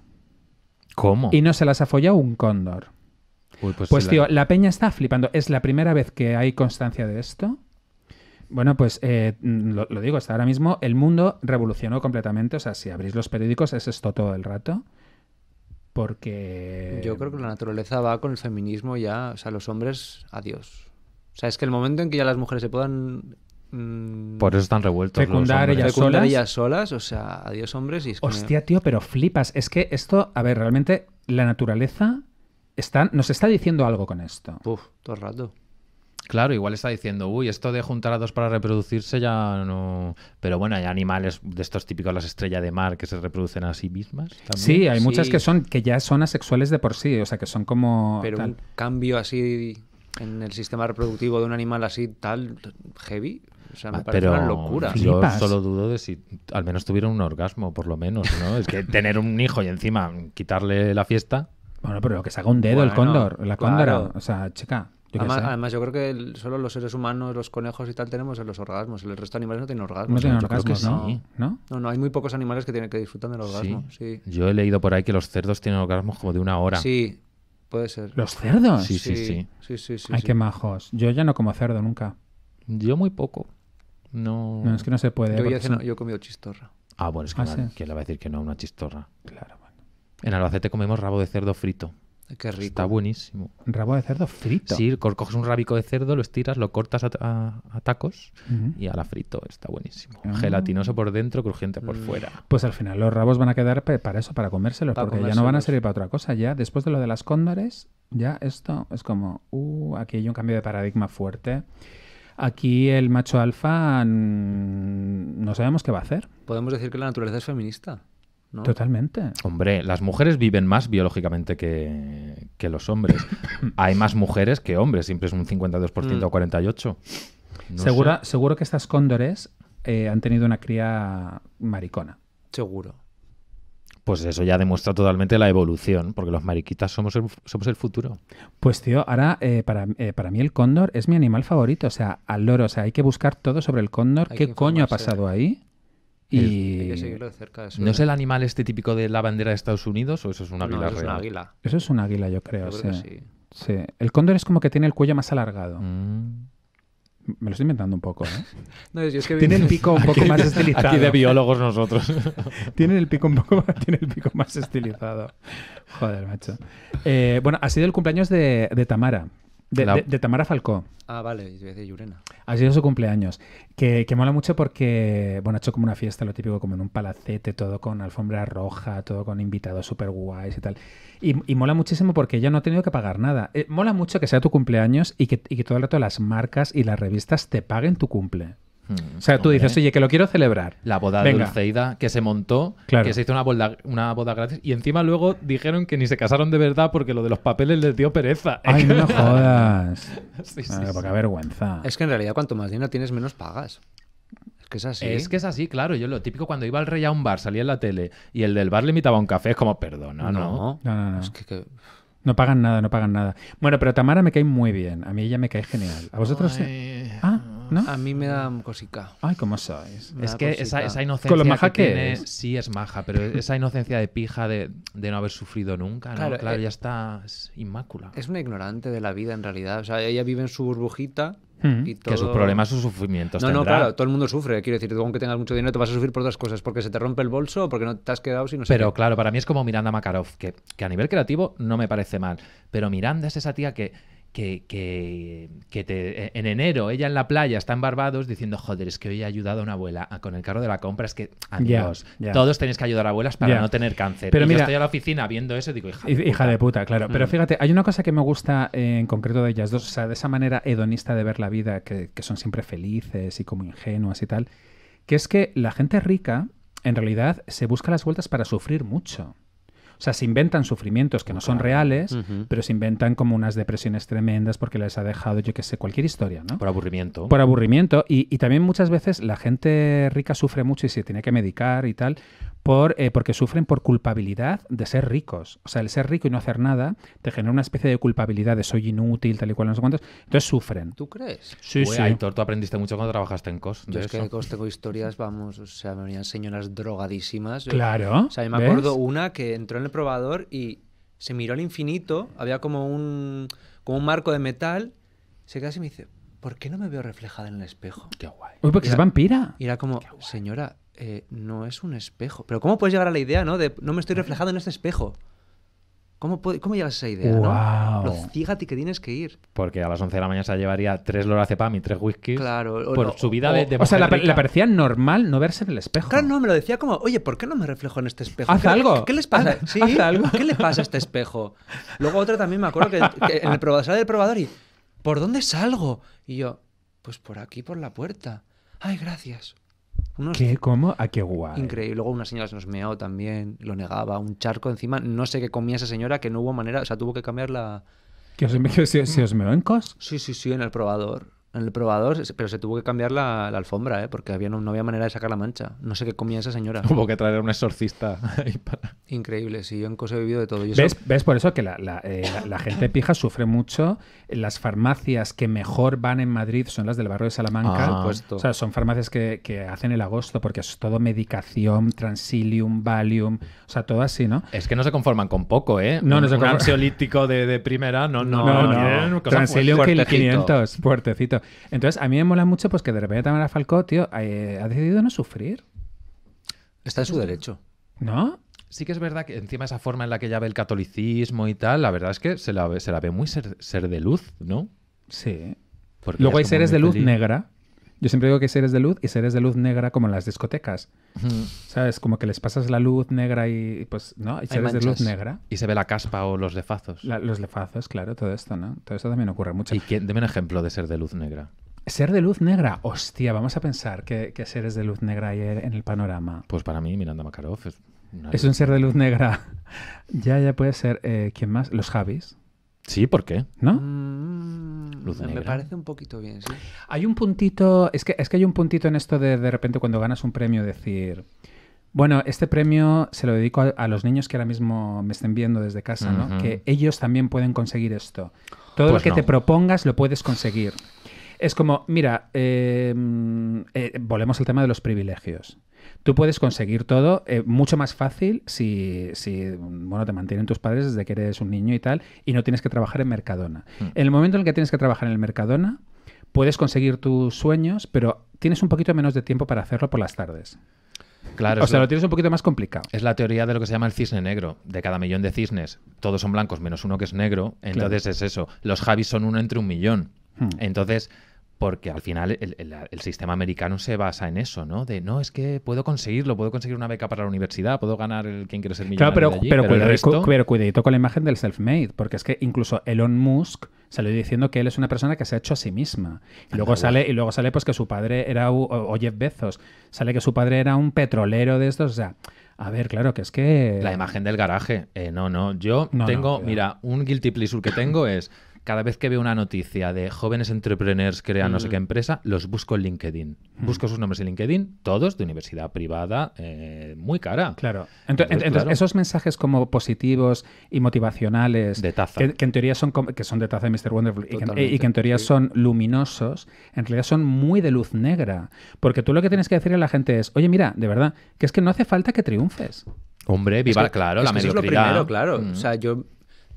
¿Cómo? Y no se las ha follado un cóndor pues, pues tío, la... peña está flipando. Es la primera vez que hay constancia de esto. Bueno, pues eh, lo, digo, hasta ahora mismo el mundo revolucionó completamente. O sea, si abrís los periódicos es esto todo el rato. Porque... Yo creo que la naturaleza va con el feminismo ya. O sea, los hombres, adiós. O sea, es que el momento en que ya las mujeres se puedan mm, por eso están revueltos. Secundar ellas, solas. O sea, adiós hombres. Y Hostia, tío, pero flipas. Es que esto, a ver, realmente la naturaleza nos está diciendo algo con esto. todo rato. Claro, igual está diciendo, uy, esto de juntar a dos para reproducirse ya no. Pero bueno, hay animales de estos típicos, las estrellas de mar, que se reproducen a sí mismas. Sí, hay muchas que son que ya son asexuales de por sí, o sea, que son como. Pero un cambio así en el sistema reproductivo de un animal así tal heavy. O sea, me ah, parece pero una locura. Yo solo dudo de si al menos tuvieron un orgasmo, por lo menos, ¿no? es que tener un hijo y encima quitarle la fiesta. Bueno, pero que saca un dedo el cóndor, la cóndora. O sea, chica. además, yo creo que solo los seres humanos, los conejos y tal, tenemos los orgasmos. El resto de animales no tienen orgasmos. No tienen orgasmos, ¿no? Sí. ¿no? ¿no? hay muy pocos animales que, tienen, que disfrutar del orgasmo. Sí. Yo he leído por ahí que los cerdos tienen orgasmos como de una hora. Sí, puede ser. ¿Los cerdos? Sí, sí, sí. sí. sí, sí Ay, qué majos. Yo ya no como cerdo nunca. Yo muy poco. No. es que no se puede. Yo, he comido chistorra. Ah, bueno, es que, ah, la, le va a decir que no una chistorra. Claro. En Albacete comemos rabo de cerdo frito. Qué rico. Está buenísimo. ¿Rabo de cerdo frito? Sí, coges un rabico de cerdo, lo estiras, lo cortas a, tacos y a la frito. Está buenísimo. Ah. Gelatinoso por dentro, crujiente por fuera. Pues al final los rabos van a quedar para eso, para comérselos, porque ya no van a servir para otra cosa. Ya después de lo de las cóndores, ya esto es como, uh, aquí hay un cambio de paradigma fuerte. Aquí el macho alfa no sabemos qué va a hacer. Podemos decir que la naturaleza es feminista. Totalmente. Hombre, las mujeres viven más biológicamente que, los hombres. Hay más mujeres que hombres, siempre es un 52% o 48%. seguro que estas cóndores eh, han tenido una cría maricona. Seguro. Pues eso ya demuestra totalmente la evolución, porque los mariquitas somos el, somos el futuro. Pues tío, ahora eh, eh, para, mí el cóndor es mi animal favorito, o sea, al loro, o sea, hay que buscar todo sobre el cóndor, qué coño ha pasado ahí. ¿No es el animal este típico de la bandera de Estados Unidos o eso es un águila eso Es Eso es un águila, yo creo. sí. El cóndor es como que tiene el cuello más alargado. Mm. Me lo estoy inventando un poco, Tiene el pico un poco más estilizado. Aquí de biólogos nosotros. tiene el pico un poco el pico más estilizado. Joder, macho. Eh, bueno, ha sido el cumpleaños de, de Tamara. De, Tamara Falcó. Ah, vale, de Yurena. Ha sido su cumpleaños. Que, que, mola mucho porque, bueno, ha hecho como una fiesta, lo típico, como en un palacete, todo con alfombra roja, todo con invitados súper guays y tal. Y, mola muchísimo porque ella no ha tenido que pagar nada. Eh, mola mucho que sea tu cumpleaños y que, y que todo el rato las marcas y las revistas te paguen tu cumple o sea, tú dices, oye, que lo quiero celebrar. La boda de Dulceida que se montó, que se hizo una boda, una boda gratis. Y encima luego dijeron que ni se casaron de verdad porque lo de los papeles les dio pereza. Ay, no jodas. Ah, vergüenza. Es que en realidad, cuanto más dinero tienes, menos pagas. Es que es así. Es que es así, claro. Yo lo típico cuando iba al rey a un bar, salía en la tele y el del bar le imitaba un café, es como, perdón ¿no? No, no, no. Es que... No pagan nada, no pagan nada. Bueno, pero Tamara me cae muy bien. A mí ella me cae genial. ¿A vosotros? sí? ¿Ah? A mí me da cosica. Ay, ¿cómo sabes? es que esa, inocencia. que, tiene, Sí, es maja, pero e-, esa inocencia de pija de, no haber sufrido nunca, ¿no? Claro, eh, ya está es Es una ignorante de la vida en realidad. O sea, ella vive en su burbujita. Hmm. Y todo... Que sus problemas, sus sufrimientos. No, no, claro, todo el mundo sufre. Quiero decir, aunque tengas mucho dinero, te vas a sufrir por otras cosas, porque se te rompe el bolso o porque no te has quedado sino pero claro, para mí es como Miranda Makarov, que, que a nivel creativo no me parece mal. Pero Miranda es esa tía que que, te, e, en enero ella en la playa está en Barbados diciendo, joder, es que hoy he ayudado a una abuela con el carro de la compra, es que, adiós, todos tenéis que ayudar a abuelas para no tener cáncer. Pero mira, yo estoy a la oficina viendo eso y digo, hija de puta. claro. Pero mm. fíjate, hay una cosa que me gusta en concreto de ellas dos, o sea, de esa manera hedonista de ver la vida, que son siempre felices y como ingenuas y tal, que es que la gente rica, en realidad, se busca las vueltas para sufrir mucho. O sea, se inventan sufrimientos que no son reales, pero se inventan como unas depresiones tremendas porque les ha dejado, yo qué sé, cualquier historia, ¿no? Por aburrimiento. Por aburrimiento. Y, y también muchas veces la gente rica sufre mucho y se tiene que medicar y tal, por, eh, porque sufren por culpabilidad de ser ricos. O sea, el ser rico y no hacer nada te genera una especie de culpabilidad de soy inútil, tal y cual, no sé cuántos. Entonces sufren. ¿Tú crees? Sí, Uy, sí. Aitor, tú aprendiste mucho cuando trabajaste en COS. Yo es que en COS tengo historias, vamos, o sea, me venían señoras drogadísimas. Claro. O sea, yo me acuerdo una que entró en el probador y se miró al infinito, había como un, como un marco de metal, se queda así y me dice, ¿por qué no me veo reflejada en el espejo? Qué guay. Uy, porque es vampira. Y era como, señora, eh, no es un espejo. Pero ¿cómo puedes llegar a la idea, no? De no me estoy reflejado en este espejo. ¿Cómo, cómo llegas a esa idea? ¿no? Lo fíjate que tienes que ir. Porque a las 11 de la mañana se llevaría tres lorazepam y tres whiskies. Claro. por su vida o, de, O sea, le parecía normal no verse en el espejo. Claro, no, me lo decía como, oye, ¿por qué no me reflejo en este espejo? algo. ¿Qué, pasa? ¿Sí? algo. ¿Qué le pasa a este espejo? Luego otra también me acuerdo que, en el probador, sale del probador y, ¿por dónde salgo? Y yo, pues por aquí, por la puerta. Ay, gracias. ¿Qué? ¿Cómo? ¿A ah, qué guay? Increíble. Luego una señora se nos meó también, lo negaba, un charco encima. No sé qué comía esa señora, que no hubo manera, o sea, tuvo que cambiar la... ¿Que os, se, os meó en Sí, sí, sí, en el probador el probador, pero se tuvo que cambiar la, alfombra, ¿eh? porque había, no, había manera de sacar la mancha. No sé qué comía esa señora. tuvo que traer un exorcista. Increíble, sí, yo en cosas he vivido de todo. ¿Ves, por eso que la, gente pija sufre mucho? Las farmacias que mejor van en Madrid son las del barrio de Salamanca. supuesto o sea, son farmacias que, hacen el agosto porque es todo medicación, transilium, valium, o sea, todo así, ¿no? Es que no se conforman con poco, ¿eh? No, no se conforman. Un ansiolítico de, primera, no, no, no. no, no. Transilium 500, fuertecito. Entonces, a mí me mola mucho pues que de repente Tamara Falcó, tío, eh, ha decidido no sufrir. Está en su derecho. ¿No? Sí que es verdad que encima esa forma en la que ella ve el catolicismo y tal, la verdad es que se la ve, muy ser, de luz, ¿no? Sí. Luego hay seres de luz negra yo siempre digo que seres de luz y seres de luz negra como en las discotecas. ¿Sabes? Como que les pasas la luz negra y pues, ¿no? y seres de luz negra. Y se ve la caspa o los lefazos. los lefazos, claro, todo esto, ¿no? Todo esto también ocurre mucho. ¿Y quién, deme un ejemplo de ser de luz negra? Ser de luz negra, hostia, vamos a pensar que seres de luz negra hay en el panorama. Pues para mí, Miranda Makarov es. Es un ser de luz negra. ya, ya puede ser. Eh, ¿Quién más? Los Javis. Sí, ¿por qué? ¿No? Mm, me parece un poquito bien, sí. Hay un puntito, es que, es que hay un puntito en esto de de repente cuando ganas un premio decir, bueno, este premio se lo dedico a, los niños que ahora mismo me estén viendo desde casa, ¿no? Que ellos también pueden conseguir esto. Todo pues lo que te propongas lo puedes conseguir. Es como, mira, em, eh, volvemos al tema de los privilegios. Tú puedes conseguir todo eh, mucho más fácil si, bueno, te mantienen tus padres desde que eres un niño y tal, y no tienes que trabajar en Mercadona. Hmm. En el momento en el que tienes que trabajar en el Mercadona, puedes conseguir tus sueños, pero tienes un poquito menos de tiempo para hacerlo por las tardes. Claro, o sea, lo tienes un poquito más complicado. Es la teoría de lo que se llama el cisne negro. De cada millón de cisnes, todos son blancos menos uno que es negro. Entonces es eso. Los Javis son uno entre un millón. Hmm. Entonces, porque al final el, sistema americano se basa en eso, ¿no? De no, es que puedo conseguirlo, puedo conseguir una beca para la universidad, puedo ganar el quien quiere ser millonario. Claro, pero, pero, pero, cuidadito con la imagen del self-made, porque es que incluso Elon Musk salió diciendo que él es una persona que se ha hecho a sí misma. Y luego, sale, y luego sale pues que su padre era, o, Bezos, sale que su padre era un petrolero de estos, o sea. A ver, claro, que es que... La imagen del garaje. Eh, no, no, yo tengo, mira, un guilty pleasure que tengo es cada vez que veo una noticia de jóvenes entrepreneurs crean no sé qué mm. empresa, los busco en LinkedIn. Mm. Busco sus nombres en LinkedIn, todos de universidad privada, eh, muy cara. Claro. Entonces, esos mensajes como positivos y motivacionales, de Que, en teoría son, que son de taza de Mr. Wonderful y que, en teoría son luminosos, en realidad son muy de luz negra. Porque tú lo que tienes que decirle a la gente es, oye, mira, de verdad, que es que no hace falta que triunfes. Hombre, viva, claro, la mediocridad. es lo primero, claro. Mm. O sea, yo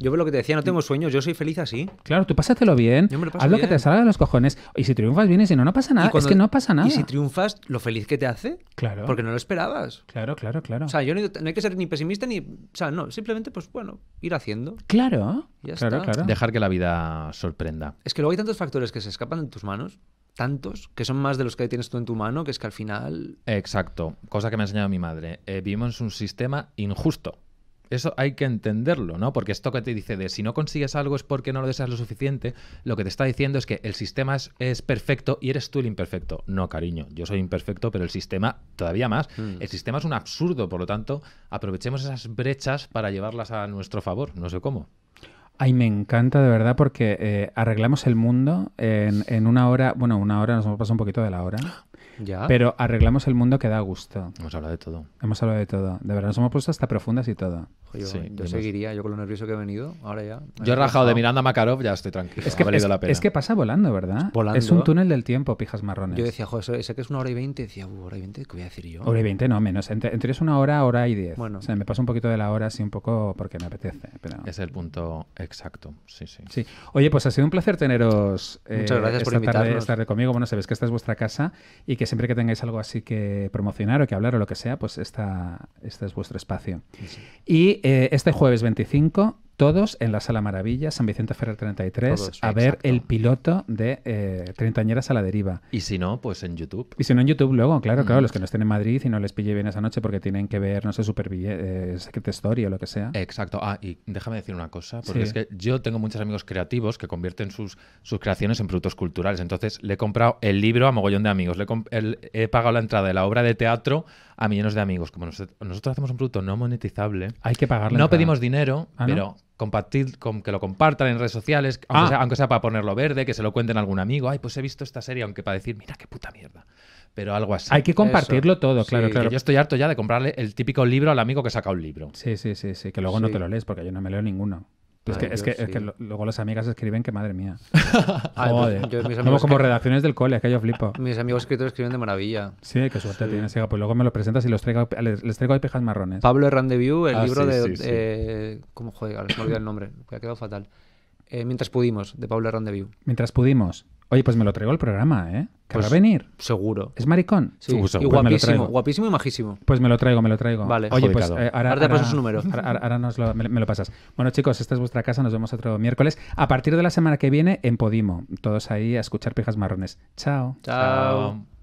yo veo lo que te decía, no mm. tengo sueños, yo soy feliz así. Claro, tú pásatelo bien, lo haz lo que te salga de los cojones. Y si triunfas bien y si no, no pasa nada. es que no pasa nada. Y si triunfas, lo feliz que te hace. Claro. Porque no lo esperabas. Claro, claro, claro. O sea, yo no, hay que ser ni pesimista ni. O sea, no, simplemente, pues bueno, ir haciendo. Claro. Ya está. Dejar que la vida sorprenda. Es que luego hay tantos factores que se escapan de tus manos tantos, que son más de los que tienes tú en tu mano, que es que al final... Exacto, cosa que me ha enseñado mi madre. Eh, vivimos un sistema injusto. Eso hay que entenderlo, ¿no? Porque esto que te dice de si no consigues algo es porque no lo deseas lo suficiente, lo que te está diciendo es que el sistema es, perfecto y eres tú el imperfecto. No, cariño, yo soy imperfecto, pero el sistema todavía más. Mm. El sistema es un absurdo, por lo tanto, aprovechemos esas brechas para llevarlas a nuestro favor, no sé cómo. Ay, me encanta de verdad porque eh, arreglamos el mundo en, en, una hora. Bueno, una hora nos hemos pasado un poquito de la hora. Pero arreglamos el mundo que da gusto. Hemos hablado de todo. Hemos hablado de todo. De verdad, nos hemos puesto hasta profundas y todo. yo, seguiría, yo con lo nervioso que he venido, ahora ya. Yo he rajado de Miranda Makarov, ya estoy tranquilo. Es que, que pasa volando, ¿verdad? Es un túnel del tiempo, pijas marrones. Yo decía, joder, sé que es una hora y veinte, decía, uh, hora y veinte, ¿qué voy a decir yo? Hora y veinte, no, menos. Entre, es una hora, hora y diez. Bueno. O sea, me pasa un poquito de la hora así un poco porque me apetece. Es el punto exacto, sí, sí. Oye, pues ha sido un placer teneros. Muchas eh, gracias por invitarme Tarde, conmigo. Bueno, sabes que esta es vuestra casa y que siempre que tengáis algo así que promocionar o que hablar o lo que sea, pues esta, este es vuestro espacio. Y eh, este jueves 25 todos en la Sala Maravilla, San Vicente Ferrer 33, a ver el piloto de eh, Treintañeras a la Deriva. Y si no, pues en YouTube. Y si no, en YouTube luego, claro, claro, mm. los que no estén en Madrid y no les pille bien esa noche porque tienen que ver, no sé, Super eh, Secret Story o lo que sea. Exacto. Ah, y déjame decir una cosa, porque es que yo tengo muchos amigos creativos que convierten sus, sus creaciones en productos culturales. Entonces, le he comprado el libro a mogollón de amigos, le he, pagado la entrada de la obra de teatro a millones de amigos. Como nosotros hacemos un producto no monetizable, hay que pagarle. No pedimos dinero, ah, pero compartir, con, que lo compartan en redes sociales, ah. aunque, sea, para ponerlo verde, que se lo cuenten a algún amigo. Ay, pues he visto esta serie, aunque para decir, mira qué puta mierda. Pero algo así. Hay que compartirlo todo, claro, claro. yo estoy harto ya de comprarle el típico libro al amigo que saca un libro. Sí, sí, sí, sí. Que luego no te lo lees, porque yo no me leo ninguno. Es que, es, que, es que, luego las amigas escriben que madre mía. Pues, joder. yo, amigos como redacciones del cole, que yo flipo. Mis amigos escritores escriben de maravilla. Sí, qué suerte tienes, Pues luego me lo presentas y los traigo, les traigo de pejas marrones. Pablo Herrandeviu, el ah, libro de. Eh, ¿Cómo joder? se me olvidó el nombre, que ha quedado fatal. Eh, Mientras pudimos, de Pablo Herrandeviu. Mientras pudimos. Oye, pues me lo traigo el programa, ¿eh? Que va a venir. Seguro. ¿Es maricón? Sí. Pues guapísimo, guapísimo y majísimo. Pues me lo traigo, me lo traigo. Vale. Oye, pues eh, ahora, ahora, te paso su número. Ahora, me, lo pasas. Bueno, chicos, esta es vuestra casa. Nos vemos otro miércoles. A partir de la semana que viene en Podimo. Todos ahí a escuchar Pijas Marrones. Chao. Chao.